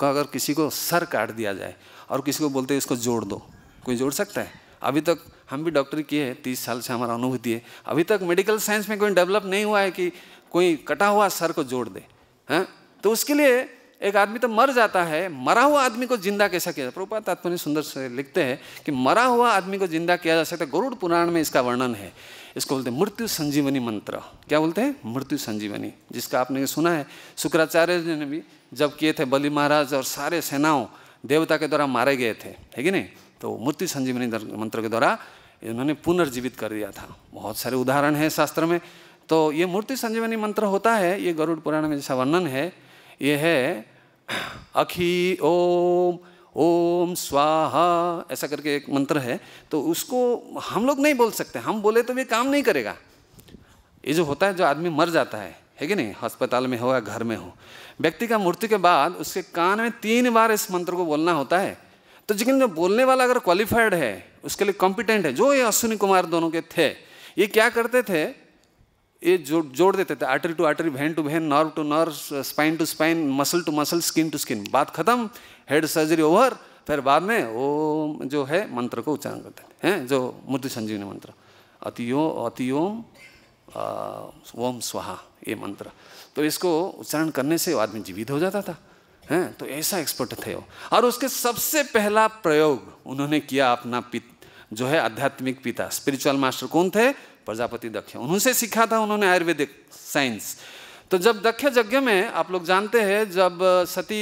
कि अगर किसी को सर काट दिया जाए और किसी को बोलते हैं इसको जोड़ दो कोई जोड़ सकता है अभी तक हम भी डॉक्टरी किए हैं तीस साल से हमारा अनुभूति है अभी तक मेडिकल साइंस में कोई डेवलप नहीं हुआ है कि कोई कटा हुआ सर को जोड़ दे हैं तो उसके लिए एक आदमी तो मर जाता है मरा हुआ आदमी को जिंदा कैसा किया है प्रभुपात तात्मा सुंदर से लिखते हैं कि मरा हुआ आदमी को जिंदा किया जा सकता है गरुड़ पुराण में इसका वर्णन है इसको बोलते हैं मृत्यु संजीवनी मंत्र क्या बोलते हैं मृत्यु संजीवनी जिसका आपने सुना है शुक्राचार्य जी ने भी जब किए थे बलि महाराज और सारे सेनाओं देवता के द्वारा मारे गए थे है कि नहीं तो मृत्यु संजीवनी मंत्र के द्वारा इन्होंने पुनर्जीवित कर दिया था बहुत सारे उदाहरण हैं शास्त्र में तो ये मूर्ति संजीवनी मंत्र होता है ये गरुड़ पुराण में जैसा वर्णन है ये है अखी ओम ओम स्वाहा ऐसा करके एक मंत्र है तो उसको हम लोग नहीं बोल सकते हम बोले तो भी काम नहीं करेगा ये जो होता है जो आदमी मर जाता है है कि नहीं अस्पताल में हो या घर में हो व्यक्ति का मृत्यु के बाद उसके कान में तीन बार इस मंत्र को बोलना होता है तो लेकिन जो बोलने वाला अगर क्वालिफाइड है उसके लिए कॉम्पिटेंट है जो ये अश्विनी कुमार दोनों के थे ये क्या करते थे ये जोड़ जोड़ देते थे artery to artery vein to vein nerve to nerve spine to spine muscle to muscle skin to skin बात खत्म हेड सर्जरी ओवर फिर बाद में ओम जो है मंत्र को उच्चारण करते हैं जो मूर्ति संजीवनी मंत्र अतियो अतियोम ओम स्वाहा ये मंत्र तो इसको उच्चारण करने से आदमी जीवित हो जाता था हैं तो ऐसा एक्सपर्ट थे वो और उसके सबसे पहला प्रयोग उन्होंने किया अपना पित जो है आध्यात्मिक पिता स्पिरिचुअल मास्टर कौन थे प्रजापति दक्ष उन्होंने सीखा था उन्होंने आयुर्वेदिक साइंस तो जब दक्ष यज्ञ में आप लोग जानते हैं जब सती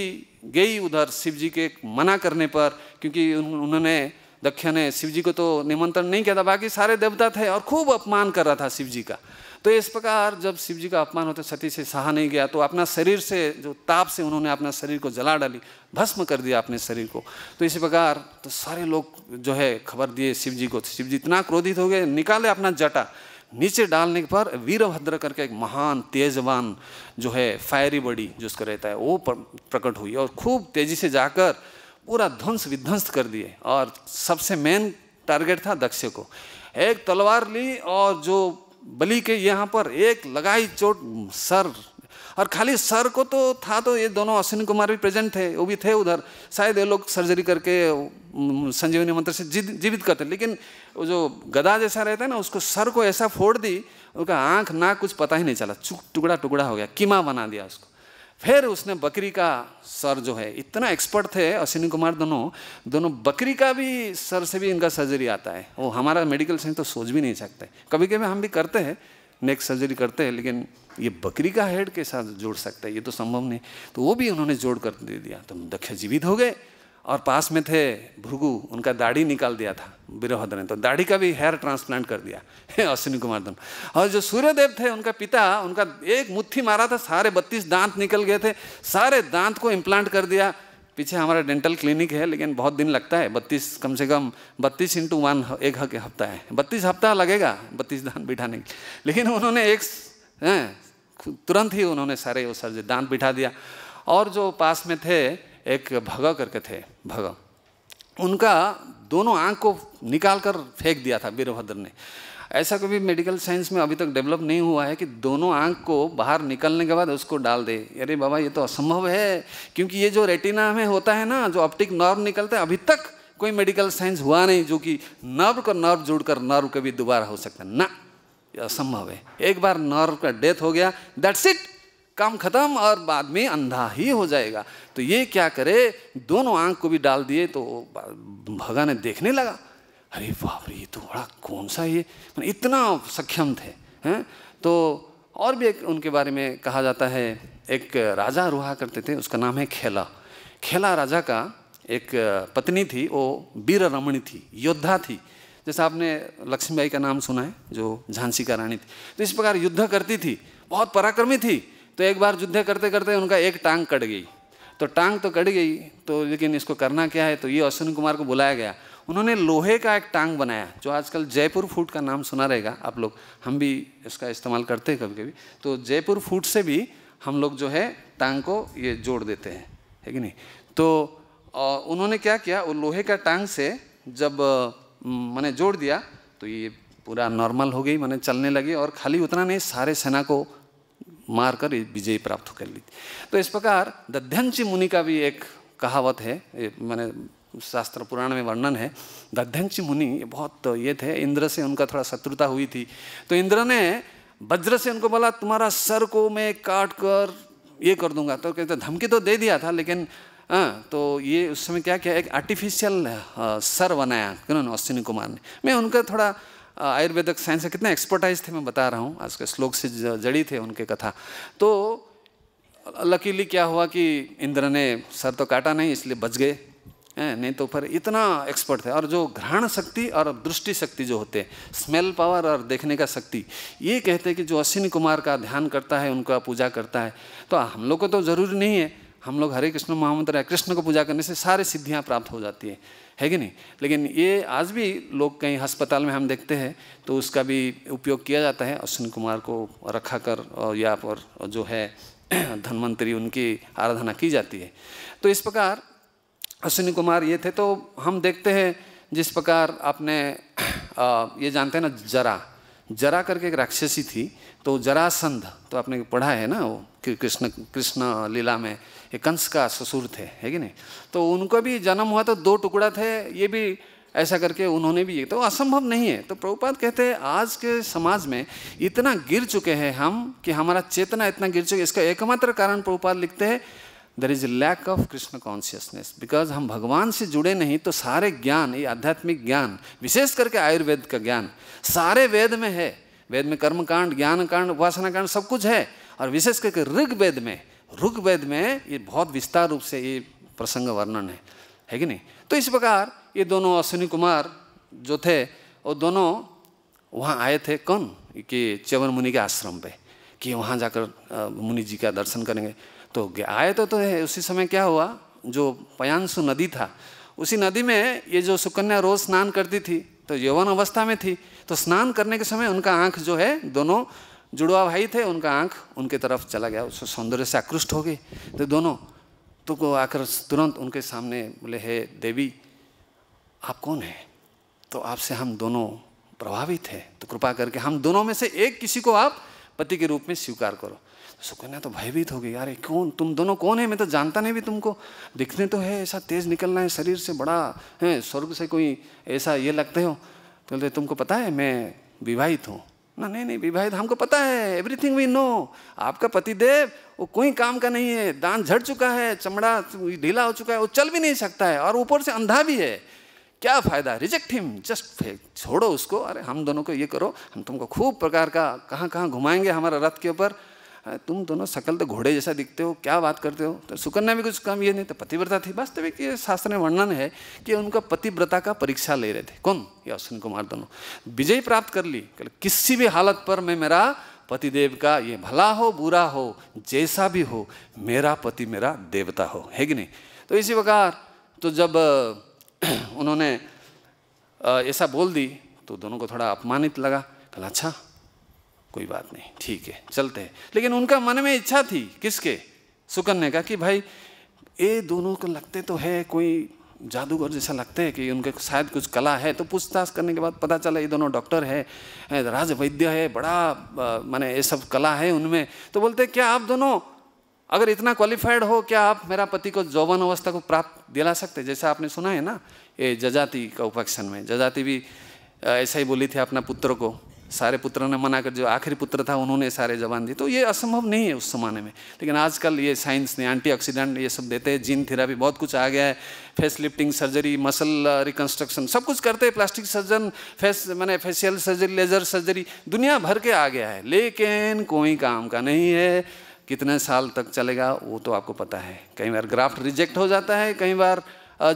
गई उधर शिव जी के मना करने पर क्योंकि उन्होंने दक्ष ने शिव जी को तो निमंत्रण नहीं किया था बाकी सारे देवता थे और खूब अपमान कर रहा था शिव जी का तो इस प्रकार जब शिव जी का अपमान होता सती से सहा नहीं गया तो अपना शरीर से जो ताप से उन्होंने अपना शरीर को जला डाली भस्म कर दिया अपने शरीर को तो इसी प्रकार तो सारे लोग जो है खबर दिए शिव जी को शिव जी इतना क्रोधित हो गए निकाले अपना जटा नीचे डालने पर वीरभद्र करके एक महान तेजवान जो है फायरी बॉडी जो उसका रहता है वो प्रकट हुई और खूब तेज़ी से जाकर पूरा ध्वंस विध्वंस कर दिए और सबसे मेन टारगेट था दक्ष को एक तलवार ली और जो बलि के यहाँ पर एक लगाई चोट सर और खाली सर को तो था तो ये दोनों अश्विन कुमार भी प्रेजेंट थे वो भी थे उधर शायद ये लोग सर्जरी करके संजीवनी मंत्र से जीवित करते लेकिन जो गदा जैसा रहता है ना उसको सर को ऐसा फोड़ दी उनका आँख ना कुछ पता ही नहीं चला टुकड़ा टुकड़ा हो गया कीमा बना दिया उसको फिर उसने बकरी का सर जो है इतना एक्सपर्ट थे अश्विनी कुमार दोनों दोनों बकरी का भी सर से भी इनका सर्जरी आता है वो हमारा मेडिकल साइंस तो सोच भी नहीं सकते कभी कभी हम भी करते हैं नेक सर्जरी करते हैं लेकिन ये बकरी का हेड के साथ जोड़ सकता है ये तो संभव नहीं तो वो भी उन्होंने जोड़ कर दे दिया तो दक्ष जीवित हो गए और पास में थे भृगु उनका दाढ़ी निकाल दिया था विरोहद्र ने तो दाढ़ी का भी हेयर ट्रांसप्लांट कर दिया अश्विनी कुमार धन और जो सूर्यदेव थे उनका पिता उनका एक मुट्ठी मारा था सारे बत्तीस दांत निकल गए थे सारे दांत को इम्प्लांट कर दिया पीछे हमारा डेंटल क्लिनिक है लेकिन बहुत दिन लगता है बत्तीस कम से कम बत्तीस इंटू वन एक हफ्ता है बत्तीस हफ्ता लगेगा बत्तीस दांत बिठाने के लेकिन उन्होंने एक तुरंत ही उन्होंने सारे वो सर दांत बिठा दिया और जो पास में थे एक भगा करके थे भगा उनका दोनों आँख को निकाल कर फेंक दिया था वीरभद्र ने ऐसा कभी मेडिकल साइंस में अभी तक डेवलप नहीं हुआ है कि दोनों आँख को बाहर निकलने के बाद उसको डाल दे अरे बाबा ये तो असंभव है क्योंकि ये जो रेटिना में होता है ना जो ऑप्टिक नर्व निकलता है अभी तक कोई मेडिकल साइंस हुआ नहीं जो कि नर्व का नर्व जुड़कर नर्व कभी दोबारा हो सकता है ना ये असंभव है एक बार नर्व का डेथ हो गया दैट्स इट काम खत्म और बाद में अंधा ही हो जाएगा तो ये क्या करे दोनों आंख को भी डाल दिए तो भगा ने देखने लगा अरे बाप रे ये तो बड़ा कौन सा ये इतना सक्षम थे हैं तो और भी एक उनके बारे में कहा जाता है एक राजा रुहा करते थे उसका नाम है खेला खेला राजा का एक पत्नी थी वो वीर रमणी थी योद्धा थी जैसे आपने लक्ष्मीबाई का नाम सुना है जो झांसी का रानी थी तो इस प्रकार युद्ध करती थी बहुत पराक्रमी थी तो एक बार युद्ध करते करते उनका एक टांग कट गई तो टांग तो कट गई तो लेकिन इसको करना क्या है तो ये अश्विनी कुमार को बुलाया गया उन्होंने लोहे का एक टांग बनाया जो आजकल जयपुर फूट का नाम सुना रहेगा आप लोग हम भी इसका इस्तेमाल करते हैं कभी कभी तो जयपुर फूट से भी हम लोग जो है टांग को ये जोड़ देते हैं है कि नहीं तो उन्होंने क्या किया वो लोहे का टांग से जब मैंने जोड़ दिया तो ये पूरा नॉर्मल हो गई मैंने चलने लगी और खाली उतना नहीं सारे सेना को मारकर विजय प्राप्त कर ली तो इस प्रकार दध्यंशी मुनि का भी एक कहावत है मैंने शास्त्र पुराण में वर्णन है दध्यंशी मुनि बहुत ये थे इंद्र से उनका थोड़ा शत्रुता हुई थी तो इंद्र ने वज्र से उनको बोला तुम्हारा सर को मैं काट कर ये कर दूंगा तो कहते धमकी तो दे दिया था लेकिन आ, हाँ, तो ये उस समय क्या किया एक आर्टिफिशियल हाँ, सर बनाया ना अश्विनी कुमार ने मैं उनका थोड़ा आयुर्वेदिक साइंस में कितने एक्सपर्टाइज थे मैं बता रहा हूँ आज के श्लोक से जड़ी थे उनके कथा तो लकीली क्या हुआ कि इंद्र ने सर तो काटा नहीं इसलिए बच गए हैं नहीं तो पर इतना एक्सपर्ट थे और जो घ्राण शक्ति और दृष्टि शक्ति जो होते हैं स्मेल पावर और देखने का शक्ति ये कहते हैं कि जो अश्विनी कुमार का ध्यान करता है उनका पूजा करता है तो हम लोग को तो ज़रूरी नहीं है हम लोग हरे कृष्ण महामंत्र है कृष्ण को पूजा करने से सारे सिद्धियाँ प्राप्त हो जाती है है कि नहीं लेकिन ये आज भी लोग कहीं अस्पताल में हम देखते हैं तो उसका भी उपयोग किया जाता है अश्विन कुमार को रखा कर और या पर जो है धनवंतरी उनकी आराधना की जाती है तो इस प्रकार अश्विनी कुमार ये थे तो हम देखते हैं जिस प्रकार आपने ये जानते हैं ना जरा जरा करके एक राक्षसी थी तो जरासंध तो आपने पढ़ा है ना वो कृष्ण कृष्ण लीला में ये कंस का ससुर थे है कि नहीं तो उनका भी जन्म हुआ तो दो टुकड़ा थे ये भी ऐसा करके उन्होंने भी ये तो असंभव नहीं है तो प्रभुपाद कहते हैं आज के समाज में इतना गिर चुके हैं हम कि हमारा चेतना इतना गिर चुके इसका एकमात्र कारण प्रभुपाद लिखते हैं there is lack of Krishna consciousness because हम भगवान से जुड़े नहीं तो सारे ज्ञान ये आध्यात्मिक ज्ञान विशेष करके आयुर्वेद का ज्ञान सारे वेद में है वेद में कर्मकांड ज्ञान कांड उपासना कांड सब कुछ है और विशेष करके ऋग्वेद में ऋग्वेद में ये बहुत विस्तार रूप से ये प्रसंग वर्णन है है कि नहीं तो इस प्रकार ये दोनों अश्विनी कुमार जो थे वो दोनों वहाँ आए थे कौन कि च्यवन मुनि के आश्रम पे कि वहाँ जाकर मुनि जी का दर्शन करेंगे तो आए तो तो है उसी समय क्या हुआ जो पयांसु नदी था उसी नदी में ये जो सुकन्या रोज़ स्नान करती थी तो यौवन अवस्था में थी तो स्नान करने के समय उनका आँख जो है दोनों जुड़वा भाई थे उनका आंख उनके तरफ चला गया उससे सौंदर्य से आकृष्ट हो गए तो दोनों तो को आकर तुरंत उनके सामने बोले हे देवी आप कौन हैं तो आपसे हम दोनों प्रभावित हैं तो कृपा करके हम दोनों में से एक किसी को आप पति के रूप में स्वीकार करो तो सुकन्या तो भयभीत हो गई यार कौन तुम दोनों कौन है मैं तो जानता नहीं भी तुमको दिखने तो है ऐसा तेज निकलना है शरीर से बड़ा है स्वर्ग से कोई ऐसा ये लगते हो तो बोलते तुमको पता है मैं विवाहित हूँ ना नहीं नहीं विवाहित हमको पता है एवरीथिंग वी नो आपका पति देव वो कोई काम का नहीं है दान झड़ चुका है चमड़ा ढीला हो चुका है वो चल भी नहीं सकता है और ऊपर से अंधा भी है क्या फ़ायदा रिजेक्ट हिम जस्ट फेक छोड़ो उसको अरे हम दोनों को ये करो हम तुमको खूब प्रकार का कहाँ कहाँ घुमाएंगे हमारा रथ के ऊपर तुम दोनों सकल तो घोड़े जैसा दिखते हो क्या बात करते हो तो सुकन्या भी कुछ काम ये नहीं तो पतिव्रता थी वास्तविक ये शास्त्र में वर्णन है कि उनका पतिव्रता का परीक्षा ले रहे थे कौन ये अश्विन कुमार दोनों विजय प्राप्त कर ली किसी भी हालत पर मैं मेरा पतिदेव का ये भला हो बुरा हो जैसा भी हो मेरा पति मेरा देवता हो है कि नहीं तो इसी प्रकार तो जब उन्होंने ऐसा बोल दी तो दोनों को थोड़ा अपमानित लगा कल अच्छा कोई बात नहीं ठीक है चलते हैं लेकिन उनका मन में इच्छा थी किसके ने का कि भाई ये दोनों को लगते तो है कोई जादूगर जैसा लगते हैं कि उनके शायद कुछ कला है तो पूछताछ करने के बाद पता चला ये दोनों डॉक्टर है राज वैद्य है बड़ा माने ये सब कला है उनमें तो बोलते क्या आप दोनों अगर इतना क्वालिफाइड हो क्या आप मेरा पति को जौवन अवस्था को प्राप्त दिला सकते जैसा आपने सुना है ना ये जजाति का उपेक्षण में जजाति भी ऐसा ही बोली थी अपना पुत्र को सारे पुत्र ने मना कर जो आखिरी पुत्र था उन्होंने सारे जवान दी तो ये असंभव नहीं है उस ज़माने में लेकिन आजकल ये साइंस ने एंटीऑक्सीडेंट ये सब देते हैं जीन थेरापी बहुत कुछ आ गया है face lifting surgery muscle reconstruction सब कुछ करते हैं प्लास्टिक सर्जन फेस मैंने फेशियल सर्जरी लेजर सर्जरी दुनिया भर के आ गया है लेकिन कोई काम का नहीं है कितने साल तक चलेगा वो तो आपको पता है कई बार ग्राफ्ट रिजेक्ट हो जाता है कई बार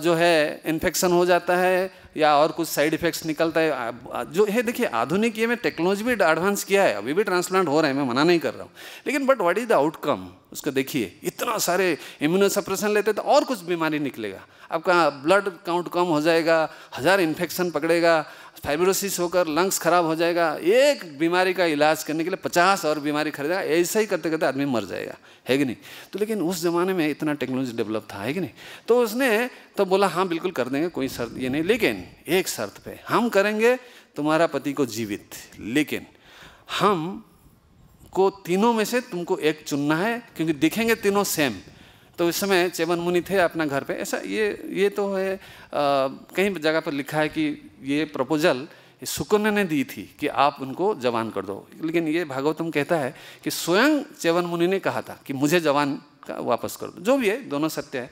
जो है इन्फेक्शन हो जाता है या और कुछ साइड इफेक्ट्स निकलता है जो है देखिए आधुनिक ये में टेक्नोलॉजी भी एडवांस किया है अभी भी ट्रांसप्लांट हो रहे हैं मैं मना नहीं कर रहा हूँ लेकिन but what is the outcome उसको देखिए इतना सारे इम्यूनो सप्रेशन लेते तो और कुछ बीमारी निकलेगा आपका ब्लड काउंट कम हो जाएगा हज़ार इन्फेक्शन पकड़ेगा फाइब्रोसिस होकर लंग्स खराब हो जाएगा एक बीमारी का इलाज करने के लिए पचास और बीमारी खरीदेगा ऐसा ही करते करते आदमी मर जाएगा है कि नहीं तो लेकिन उस ज़माने में इतना टेक्नोलॉजी डेवलप था है कि नहीं तो उसने तो बोला हाँ बिल्कुल कर देंगे कोई शर्त ये नहीं लेकिन एक शर्त पे हम करेंगे तुम्हारा पति को जीवित लेकिन हम को तीनों में से तुमको एक चुनना है क्योंकि दिखेंगे तीनों सेम तो उस समय चेवन मुनि थे अपना घर पे ऐसा ये ये तो है आ, कहीं जगह पर लिखा है कि ये प्रपोजल सुकन्या ने दी थी कि आप उनको जवान कर दो लेकिन ये भागवतम कहता है कि स्वयं चेवन मुनि ने कहा था कि मुझे जवान का वापस कर दो जो भी है दोनों सत्य है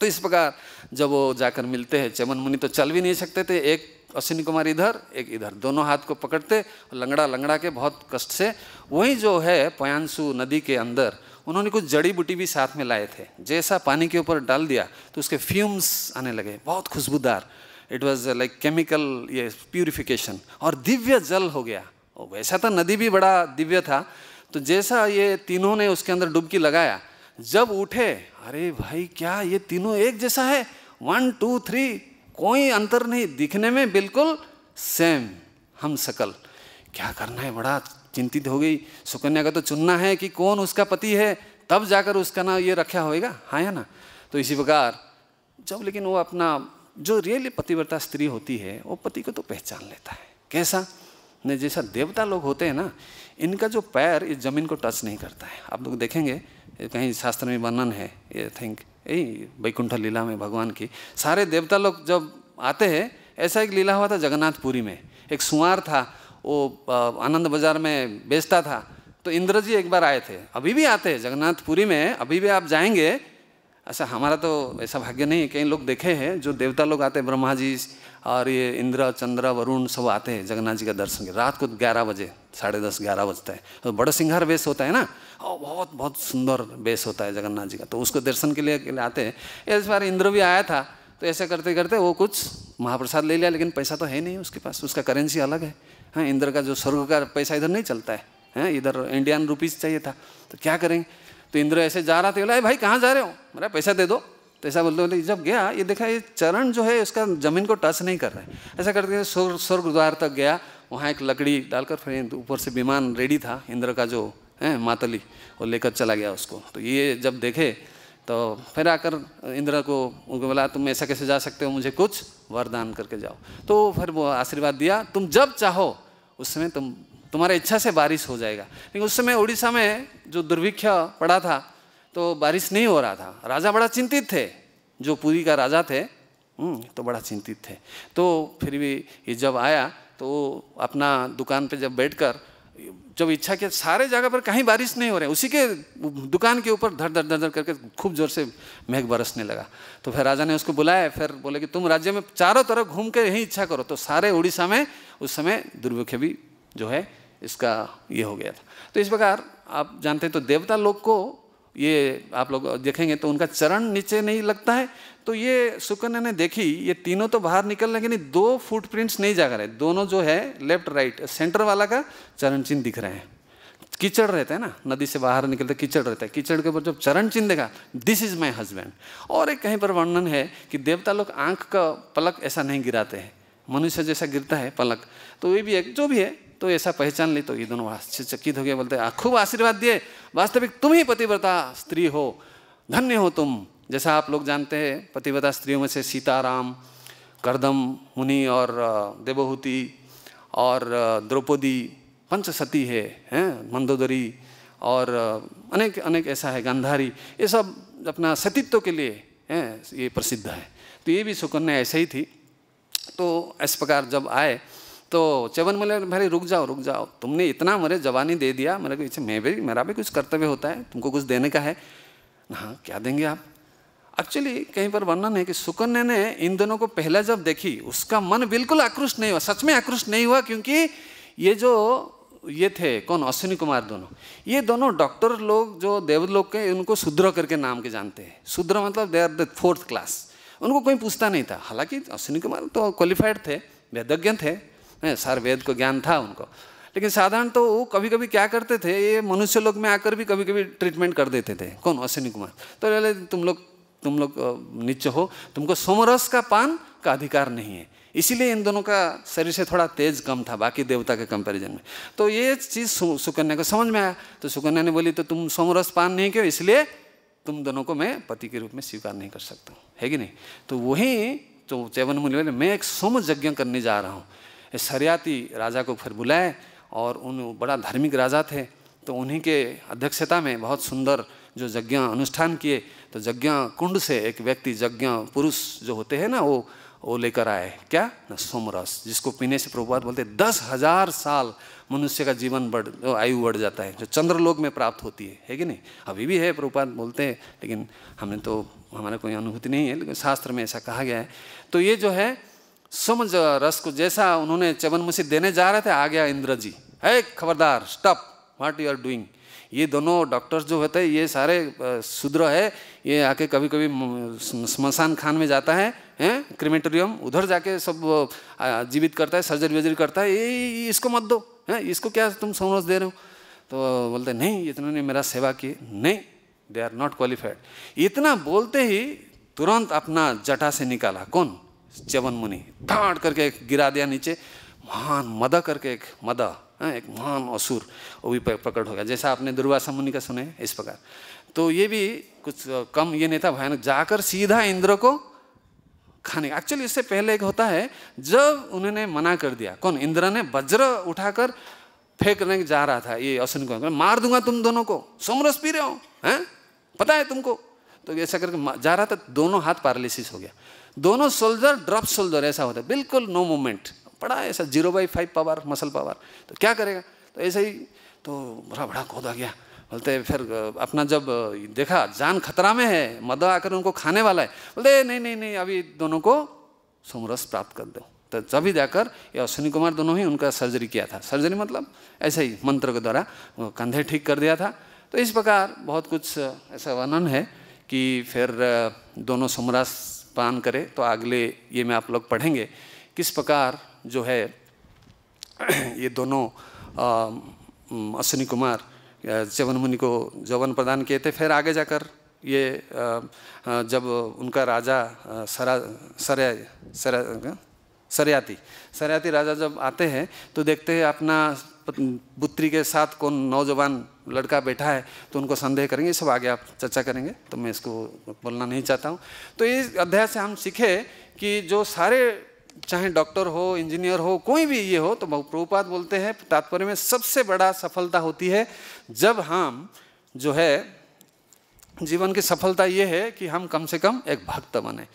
तो इस प्रकार जब वो जाकर मिलते हैं चेवन मुनि तो चल भी नहीं सकते थे एक अश्विनी कुमार इधर एक इधर दोनों हाथ को पकड़ते लंगड़ा लंगड़ा के बहुत कष्ट से वही जो है पयांसु नदी के अंदर उन्होंने कुछ जड़ी बूटी भी साथ में लाए थे जैसा पानी के ऊपर डाल दिया तो उसके फ्यूम्स आने लगे बहुत खुशबूदार इट वॉज लाइक केमिकल ये प्योरिफिकेशन और दिव्य जल हो गया वैसा तो नदी भी बड़ा दिव्य था तो जैसा ये तीनों ने उसके अंदर डुबकी लगाया जब उठे अरे भाई क्या ये तीनों एक जैसा है वन टू थ्री कोई अंतर नहीं दिखने में बिल्कुल सेम हम सकल क्या करना है बड़ा चिंतित हो गई सुकन्या का तो चुनना है कि कौन उसका पति है तब जाकर उसका नाम ये रखा होएगा हाँ या ना तो इसी प्रकार जब लेकिन वो अपना जो रियली पतिव्रता स्त्री होती है वो पति को तो पहचान लेता है कैसा नहीं जैसा देवता लोग होते हैं ना इनका जो पैर इस जमीन को टच नहीं करता है आप लोग देखेंगे कहीं शास्त्र में वर्णन है ये थिंक यही वैकुंठ लीला में भगवान की सारे देवता लोग जब आते हैं ऐसा एक लीला हुआ था जगन्नाथपुरी में एक सुवार था वो आनंद बाज़ार में बेचता था तो इंद्र जी एक बार आए थे अभी भी आते हैं जगन्नाथपुरी में अभी भी आप जाएंगे अच्छा हमारा तो ऐसा भाग्य नहीं है कई लोग देखे हैं जो देवता लोग आते हैं ब्रह्मा जी और ये इंद्र चंद्र वरुण सब आते हैं जगन्नाथ जी का दर्शन के रात को ग्यारह बजे साढ़े दस ग्यारह बजता है तो बड़ा सिंगार वेश होता है ना और बहुत बहुत सुंदर वेश होता है जगन्नाथ जी का तो उसको दर्शन के लिए, के लिए आते हैं इस बार इंद्र भी आया था तो ऐसा करते करते वो कुछ महाप्रसाद ले लिया लेकिन पैसा तो है नहीं उसके पास उसका करेंसी अलग है हाँ इंद्र का जो स्वर्ग का पैसा इधर नहीं चलता है हैं हाँ, इधर इंडियन रुपीज़ चाहिए था तो क्या करेंगे तो इंद्र ऐसे जा रहा था बोला भाई कहाँ जा रहे हो मेरा पैसा दे दो तो ऐसा बोलते बोले जब गया ये देखा ये चरण जो है उसका ज़मीन को टच नहीं कर रहा है ऐसा करते स्वर्ग स्वर्ग द्वार तक गया वहाँ एक लकड़ी डालकर फिर ऊपर से विमान रेडी था इंद्र का जो है हाँ, मातली वो लेकर चला गया उसको तो ये जब देखे तो फिर आकर इंद्र को उनको बोला तुम ऐसा कैसे जा सकते हो मुझे कुछ वरदान करके जाओ तो फिर वो आशीर्वाद दिया तुम जब चाहो उस समय तुम तुम्हारी इच्छा से बारिश हो जाएगा लेकिन उस समय उड़ीसा में जो दुर्भिक्ष पड़ा था तो बारिश नहीं हो रहा था राजा बड़ा चिंतित थे जो पूरी का राजा थे हम्म, तो बड़ा चिंतित थे तो फिर भी ये जब आया तो अपना दुकान पे जब बैठकर जब इच्छा किया सारे जगह पर कहीं बारिश नहीं हो रही उसी के दुकान के ऊपर धर धर धर धर करके खूब जोर से मेघ बरसने लगा तो फिर राजा ने उसको बुलाया फिर बोले कि तुम राज्य में चारों तरफ घूम के यही इच्छा करो तो सारे उड़ीसा में उस समय दुर्भिक्ष भी जो है इसका ये हो गया था तो इस प्रकार आप जानते हैं तो देवता लोग को ये आप लोग देखेंगे तो उनका चरण नीचे नहीं लगता है तो ये सुकन्या ने देखी ये तीनों तो बाहर निकल रहे लेकिन दो फुटप्रिंट्स नहीं जा रहे दोनों जो है लेफ्ट राइट सेंटर वाला का चरण चिन्ह दिख रहे हैं कीचड़ रहता है ना नदी से बाहर निकलते कीचड़ रहता है कीचड़ के ऊपर जब चरण चिन्ह देखा दिस इज माई हस्बैंड और एक कहीं पर वर्णन है कि देवता लोग आंख का पलक ऐसा नहीं गिराते हैं मनुष्य जैसा गिरता है पलक तो ये भी एक जो भी है तो ऐसा पहचान ली तो ये दोनों चकित हो गया बोलते खूब आशीर्वाद दिए वास्तविक तुम ही पतिव्रता स्त्री हो धन्य हो तुम जैसा आप लोग जानते हैं पतिव्रता स्त्रियों में से सीताराम करदम मुनि और देवहूति और द्रौपदी पंचसती है हैं मंदोदरी और अनेक अनेक ऐसा है गंधारी ये सब अपना सतीत्व के लिए हैं ये प्रसिद्ध है तो ये भी सुकन्या ऐसे ही थी तो इस प्रकार जब आए तो चवन मिले भाई रुक जाओ रुक जाओ तुमने इतना मरे जवानी दे दिया मेरे को इसे मैं भी मेरा भी कुछ कर्तव्य होता है तुमको कुछ देने का है हाँ क्या देंगे आप एक्चुअली कहीं पर वर्णन है कि सुकन्या ने इन दोनों को पहला जब देखी उसका मन बिल्कुल आकृष्ट नहीं हुआ सच में आकृष्ट नहीं हुआ क्योंकि ये जो ये थे कौन अश्विनी कुमार दोनों ये दोनों डॉक्टर लोग जो देवलोक के उनको शूद्र करके नाम के जानते हैं शूद्र मतलब they are the fourth class उनको कोई पूछता नहीं था हालांकि अश्विनी कुमार तो क्वालिफाइड थे वेदज्ञ थे सार वेद को ज्ञान था उनको लेकिन साधारण तो वो कभी कभी क्या करते थे ये मनुष्य लोग में आकर भी कभी कभी ट्रीटमेंट कर देते थे कौन अश्विनी कुमार तो तुम लोग तुम लोग नीच हो तुमको सोमरस का पान का अधिकार नहीं है इसीलिए इन दोनों का शरीर से थोड़ा तेज कम था बाकी देवता के कंपैरिजन में तो ये चीज़ सुकन्या को समझ में आया तो सुकन्या ने बोली तो तुम सोमरस पान नहीं क्यों इसलिए तुम दोनों को मैं पति के रूप में स्वीकार नहीं कर सकता है कि नहीं तो वही तो चैवन मुनि बोले मैं एक सोम यज्ञ करने जा रहा हूँ सरियाती राजा को फिर बुलाए और उन बड़ा धार्मिक राजा थे तो उन्हीं के अध्यक्षता में बहुत सुंदर जो यज्ञ अनुष्ठान किए तो यज्ञ कुंड से एक व्यक्ति यज्ञ पुरुष जो होते हैं ना वो वो लेकर आए क्या ना सोमरस जिसको पीने से प्रभुपात बोलते दस हजार साल मनुष्य का जीवन बढ़ आयु बढ़ जाता है जो चंद्रलोक में प्राप्त होती है है कि नहीं अभी भी है प्रभुपात बोलते हैं लेकिन हमने तो हमारा कोई अनुभूति नहीं है लेकिन शास्त्र में ऐसा कहा गया है तो ये जो है सोम रस को जैसा उन्होंने चवन मुसी देने जा रहे थे आ गया इंद्र जी है खबरदार स्टप व्हाट यू आर डूइंग ये दोनों डॉक्टर्स जो होते हैं ये सारे शूद्र है ये आके कभी कभी स्मशान खान में जाता है हैं क्रिमेटोरियम उधर जाके सब जीवित करता है सर्जरी वर्जरी करता है ये इसको मत दो हैं इसको क्या तुम समझ दे रहे हो तो बोलते नहीं इतना ने मेरा सेवा की नहीं दे आर नॉट क्वालिफाइड इतना बोलते ही तुरंत अपना जटा से निकाला कौन च्यवन मुनि ठाट करके गिरा दिया नीचे महान मदा करके एक मदा हाँ, एक महान असुर वो भी प्रकट हो गया जैसा आपने दुर्वासा मुनि का सुने इस प्रकार तो ये भी कुछ कम ये नेता भयानक जाकर सीधा इंद्र को खाने का एक्चुअली इससे पहले एक होता है जब उन्होंने मना कर दिया कौन इंद्र ने वज्र उठाकर फेंकने जा रहा था ये असुन को मार दूंगा तुम दोनों को सोमरस पी रहे हो हैं पता है तुमको तो ऐसा करके जा रहा था दोनों हाथ पैरालिसिस हो गया दोनों सोल्जर ड्रॉप सोल्जर ऐसा होता है बिल्कुल नो मूवमेंट पड़ा है ऐसा zero by five power muscle power तो क्या करेगा तो ऐसे ही तो बड़ा बड़ा खोदा गया बोलते फिर अपना जब देखा जान खतरा में है मदा आकर उनको खाने वाला है बोलते नहीं नहीं नहीं अभी दोनों को समरस प्राप्त कर दो तो तभी जाकर ये अश्विनी कुमार दोनों ही उनका सर्जरी किया था सर्जरी मतलब ऐसे ही मंत्र के द्वारा कंधे ठीक कर दिया था तो इस प्रकार बहुत कुछ ऐसा वर्णन है कि फिर दोनों समरस पान करे तो अगले ये में आप लोग पढ़ेंगे किस प्रकार जो है ये दोनों अश्विनी कुमार जवन मुनि को जवन प्रदान किए थे फिर आगे जाकर ये जब उनका राजा सरा सरा सरा सरयाती सरयाती राजा जब आते हैं तो देखते हैं अपना पुत्री के साथ कौन नौजवान लड़का बैठा है तो उनको संदेह करेंगे सब आगे आप चर्चा करेंगे तो मैं इसको बोलना नहीं चाहता हूँ तो इस अध्याय से हम सीखे कि जो सारे चाहे डॉक्टर हो इंजीनियर हो कोई भी ये हो तो प्रभुपात बोलते हैं तात्पर्य में सबसे बड़ा सफलता होती है जब हम जो है जीवन की सफलता ये है कि हम कम से कम एक भक्त बने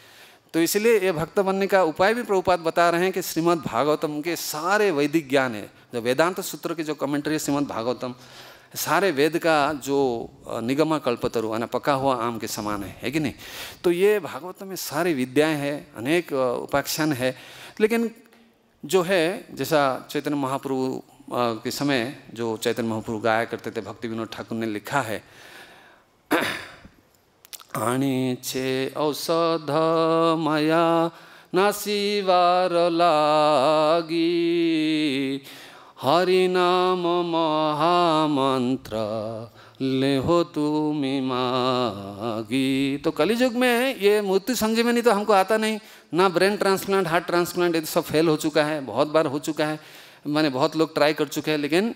तो इसलिए ये भक्त बनने का उपाय भी प्रभुपात बता रहे हैं कि श्रीमद् भागवतम के सारे वैदिक ज्ञान है जो वेदांत सूत्र की जो कमेंट्री है श्रीमद् भागवतम सारे वेद का जो निगमा कल्पतरु यानी पका हुआ आम के समान है है कि नहीं तो ये भागवत में सारी विद्याएं हैं अनेक उपाख्यान है लेकिन जो है जैसा चैतन्य महाप्रभु के समय जो चैतन्य महाप्रभु गाया करते थे भक्ति विनोद ठाकुर ने लिखा है आणी छे औषध मया नासी वार लागी नाम महामंत्र ले हो तुम मागी तो कली में ये मूर्ति समझे में नहीं तो हमको आता नहीं ना ब्रेन ट्रांसप्लांट हार्ट ट्रांसप्लांट ये तो सब फेल हो चुका है बहुत बार हो चुका है मैंने बहुत लोग ट्राई कर चुके हैं लेकिन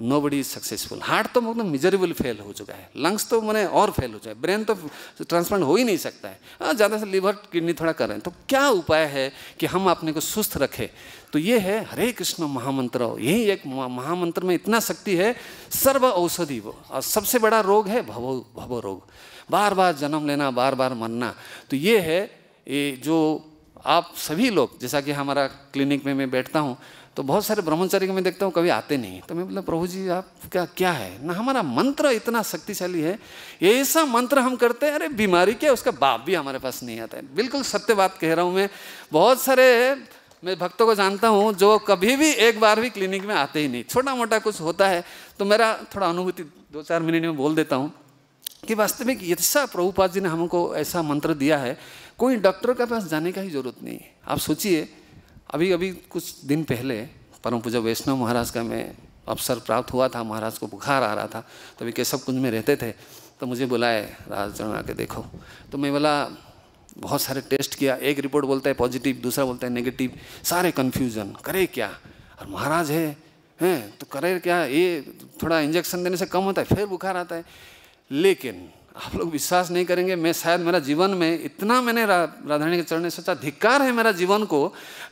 नो बडी सक्सेसफुल हार्ट तो मतलब मिजरेबल फेल हो चुका है लंग्स तो मैंने और फेल हो जाए ब्रेन तो ट्रांसप्लांट हो ही नहीं सकता है हाँ, ज़्यादा से लिवर किडनी थोड़ा कर रहे हैं तो क्या उपाय है कि हम अपने को सुस्त रखें तो ये है हरे कृष्ण महामंत्र यही एक महामंत्र में इतना शक्ति है सर्व औषधि वो और सबसे बड़ा रोग है भवो भवो रोग बार बार जन्म लेना बार बार मरना तो ये है ये जो आप सभी लोग जैसा कि हमारा क्लिनिक में मैं बैठता हूँ तो बहुत सारे ब्रह्मचारी को मैं देखता हूँ कभी आते नहीं तो मैं बोला प्रभु जी आप क्या क्या है ना हमारा मंत्र इतना शक्तिशाली है ऐसा मंत्र हम करते हैं अरे बीमारी क्या उसका बाप भी हमारे पास नहीं आता है बिल्कुल सत्य बात कह रहा हूँ मैं बहुत सारे मैं भक्तों को जानता हूँ जो कभी भी एक बार भी क्लिनिक में आते ही नहीं छोटा मोटा कुछ होता है तो मेरा थोड़ा अनुभूति दो चार मिनट में बोल देता हूँ कि वास्तविक ऐसा प्रभुपाद जी ने हमको ऐसा मंत्र दिया है कोई डॉक्टर के पास जाने का ही जरूरत नहीं है आप सोचिए अभी अभी कुछ दिन पहले परम पूजा वैष्णव महाराज का मैं अवसर प्राप्त हुआ था महाराज को बुखार आ रहा था तभी तो केशव कुंज में रहते थे तो मुझे बुलाए राजचरण आके देखो तो मैं बोला बहुत सारे टेस्ट किया एक रिपोर्ट बोलता है पॉजिटिव दूसरा बोलता है नेगेटिव सारे कन्फ्यूजन करे क्या और महाराज है हैं तो करे क्या ये थोड़ा इंजेक्शन देने से कम होता है फिर बुखार आता है लेकिन आप लोग विश्वास नहीं करेंगे मैं शायद मेरा जीवन में इतना मैंने रा, राधारणी के चरण में सोचा धिक्कार है मेरा जीवन को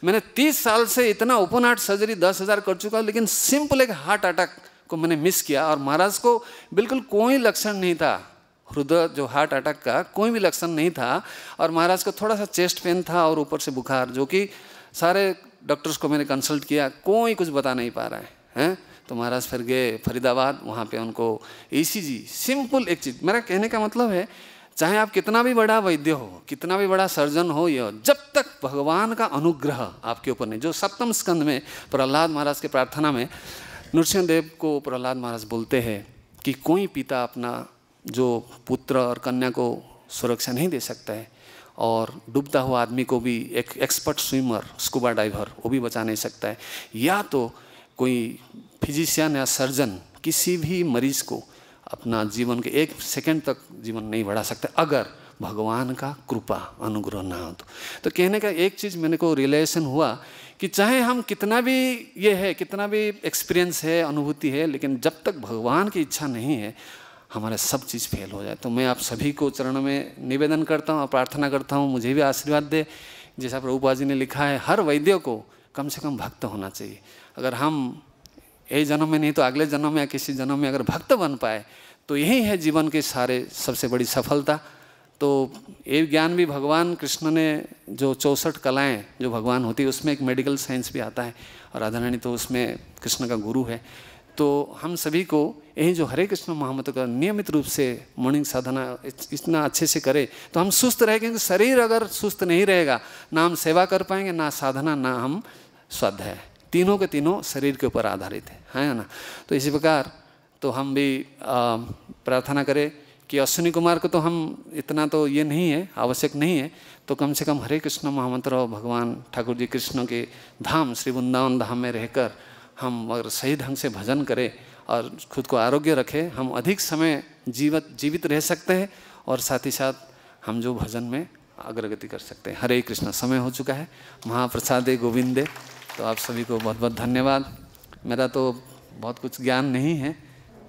मैंने तीस साल से इतना ओपन हार्ट सर्जरी दस हज़ार कर चुका लेकिन सिंपल एक हार्ट अटैक को मैंने मिस किया और महाराज को बिल्कुल कोई लक्षण नहीं था हृदय जो हार्ट अटैक का कोई भी लक्षण नहीं था और महाराज को थोड़ा सा चेस्ट पेन था और ऊपर से बुखार जो कि सारे डॉक्टर्स को मैंने कंसल्ट किया कोई कुछ बता नहीं पा रहा है हैं तो महाराज फिर गए फरीदाबाद वहाँ पे उनको ईसीजी सिंपल एक चीज़ मेरा कहने का मतलब है चाहे आप कितना भी बड़ा वैद्य हो कितना भी बड़ा सर्जन हो यह जब तक भगवान का अनुग्रह आपके ऊपर नहीं जो सप्तम स्कंद में प्रहलाद महाराज के प्रार्थना में नृसिंह देव को प्रहलाद महाराज बोलते हैं कि कोई पिता अपना जो पुत्र और कन्या को सुरक्षा नहीं दे सकता है और डूबता हुआ आदमी को भी एक एक्सपर्ट स्विमर स्कूबा डाइवर वो भी बचा नहीं सकता है या तो कोई फिजिशियन या सर्जन किसी भी मरीज को अपना जीवन के एक सेकंड तक जीवन नहीं बढ़ा सकते अगर भगवान का कृपा अनुग्रह ना हो तो, तो कहने का एक चीज़ मैंने को रिलेशन हुआ कि चाहे हम कितना भी ये है कितना भी एक्सपीरियंस है अनुभूति है लेकिन जब तक भगवान की इच्छा नहीं है हमारे सब चीज़ फेल हो जाए तो मैं आप सभी को चरण में निवेदन करता हूँ प्रार्थना करता हूँ मुझे भी आशीर्वाद दे जैसा प्रभुपा जी ने लिखा है हर वैद्य को कम से कम भक्त होना चाहिए अगर हम यही जन्म में नहीं तो अगले जन्म में या किसी जन्म में अगर भक्त बन पाए तो यही है जीवन के सारे सबसे बड़ी सफलता तो ये ज्ञान भी भगवान कृष्ण ने जो चौसठ कलाएं जो भगवान होती है उसमें एक मेडिकल साइंस भी आता है और आधारणी तो उसमें कृष्ण का गुरु है तो हम सभी को यही जो हरे कृष्ण महामत का नियमित रूप से मॉर्निंग साधना इतना अच्छे से करें तो हम सुस्त रहे क्योंकि शरीर अगर सुस्त नहीं रहेगा ना हम सेवा कर पाएंगे ना साधना ना हम स्वाध्याय तीनों के तीनों शरीर के ऊपर आधारित है है ना तो इसी प्रकार तो हम भी प्रार्थना करें कि अश्विनी कुमार को तो हम इतना तो ये नहीं है आवश्यक नहीं है तो कम से कम हरे कृष्ण महामंत्र भगवान ठाकुर जी कृष्ण के धाम श्री वृंदावन धाम में रहकर हम अगर सही ढंग से भजन करें और खुद को आरोग्य रखें हम अधिक समय जीवित जीवित रह सकते हैं और साथ ही साथ हम जो भजन में अग्रगति कर सकते हैं हरे कृष्ण समय हो चुका है महाप्रसादे गोविंदे तो आप सभी को बहुत बहुत धन्यवाद मेरा तो बहुत कुछ ज्ञान नहीं है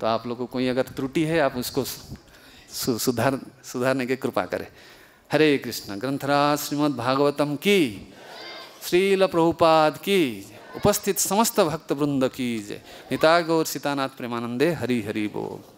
तो आप लोगों को कोई अगर त्रुटि है आप उसको सु, सुधार सुधारने की कृपा करें हरे कृष्ण ग्रंथराज श्रीमद्भागवतम भागवतम की श्रील प्रभुपाद की उपस्थित समस्त भक्त वृंद की जय निता गौर सीतानाथ प्रेमानंदे हरि हरि बोल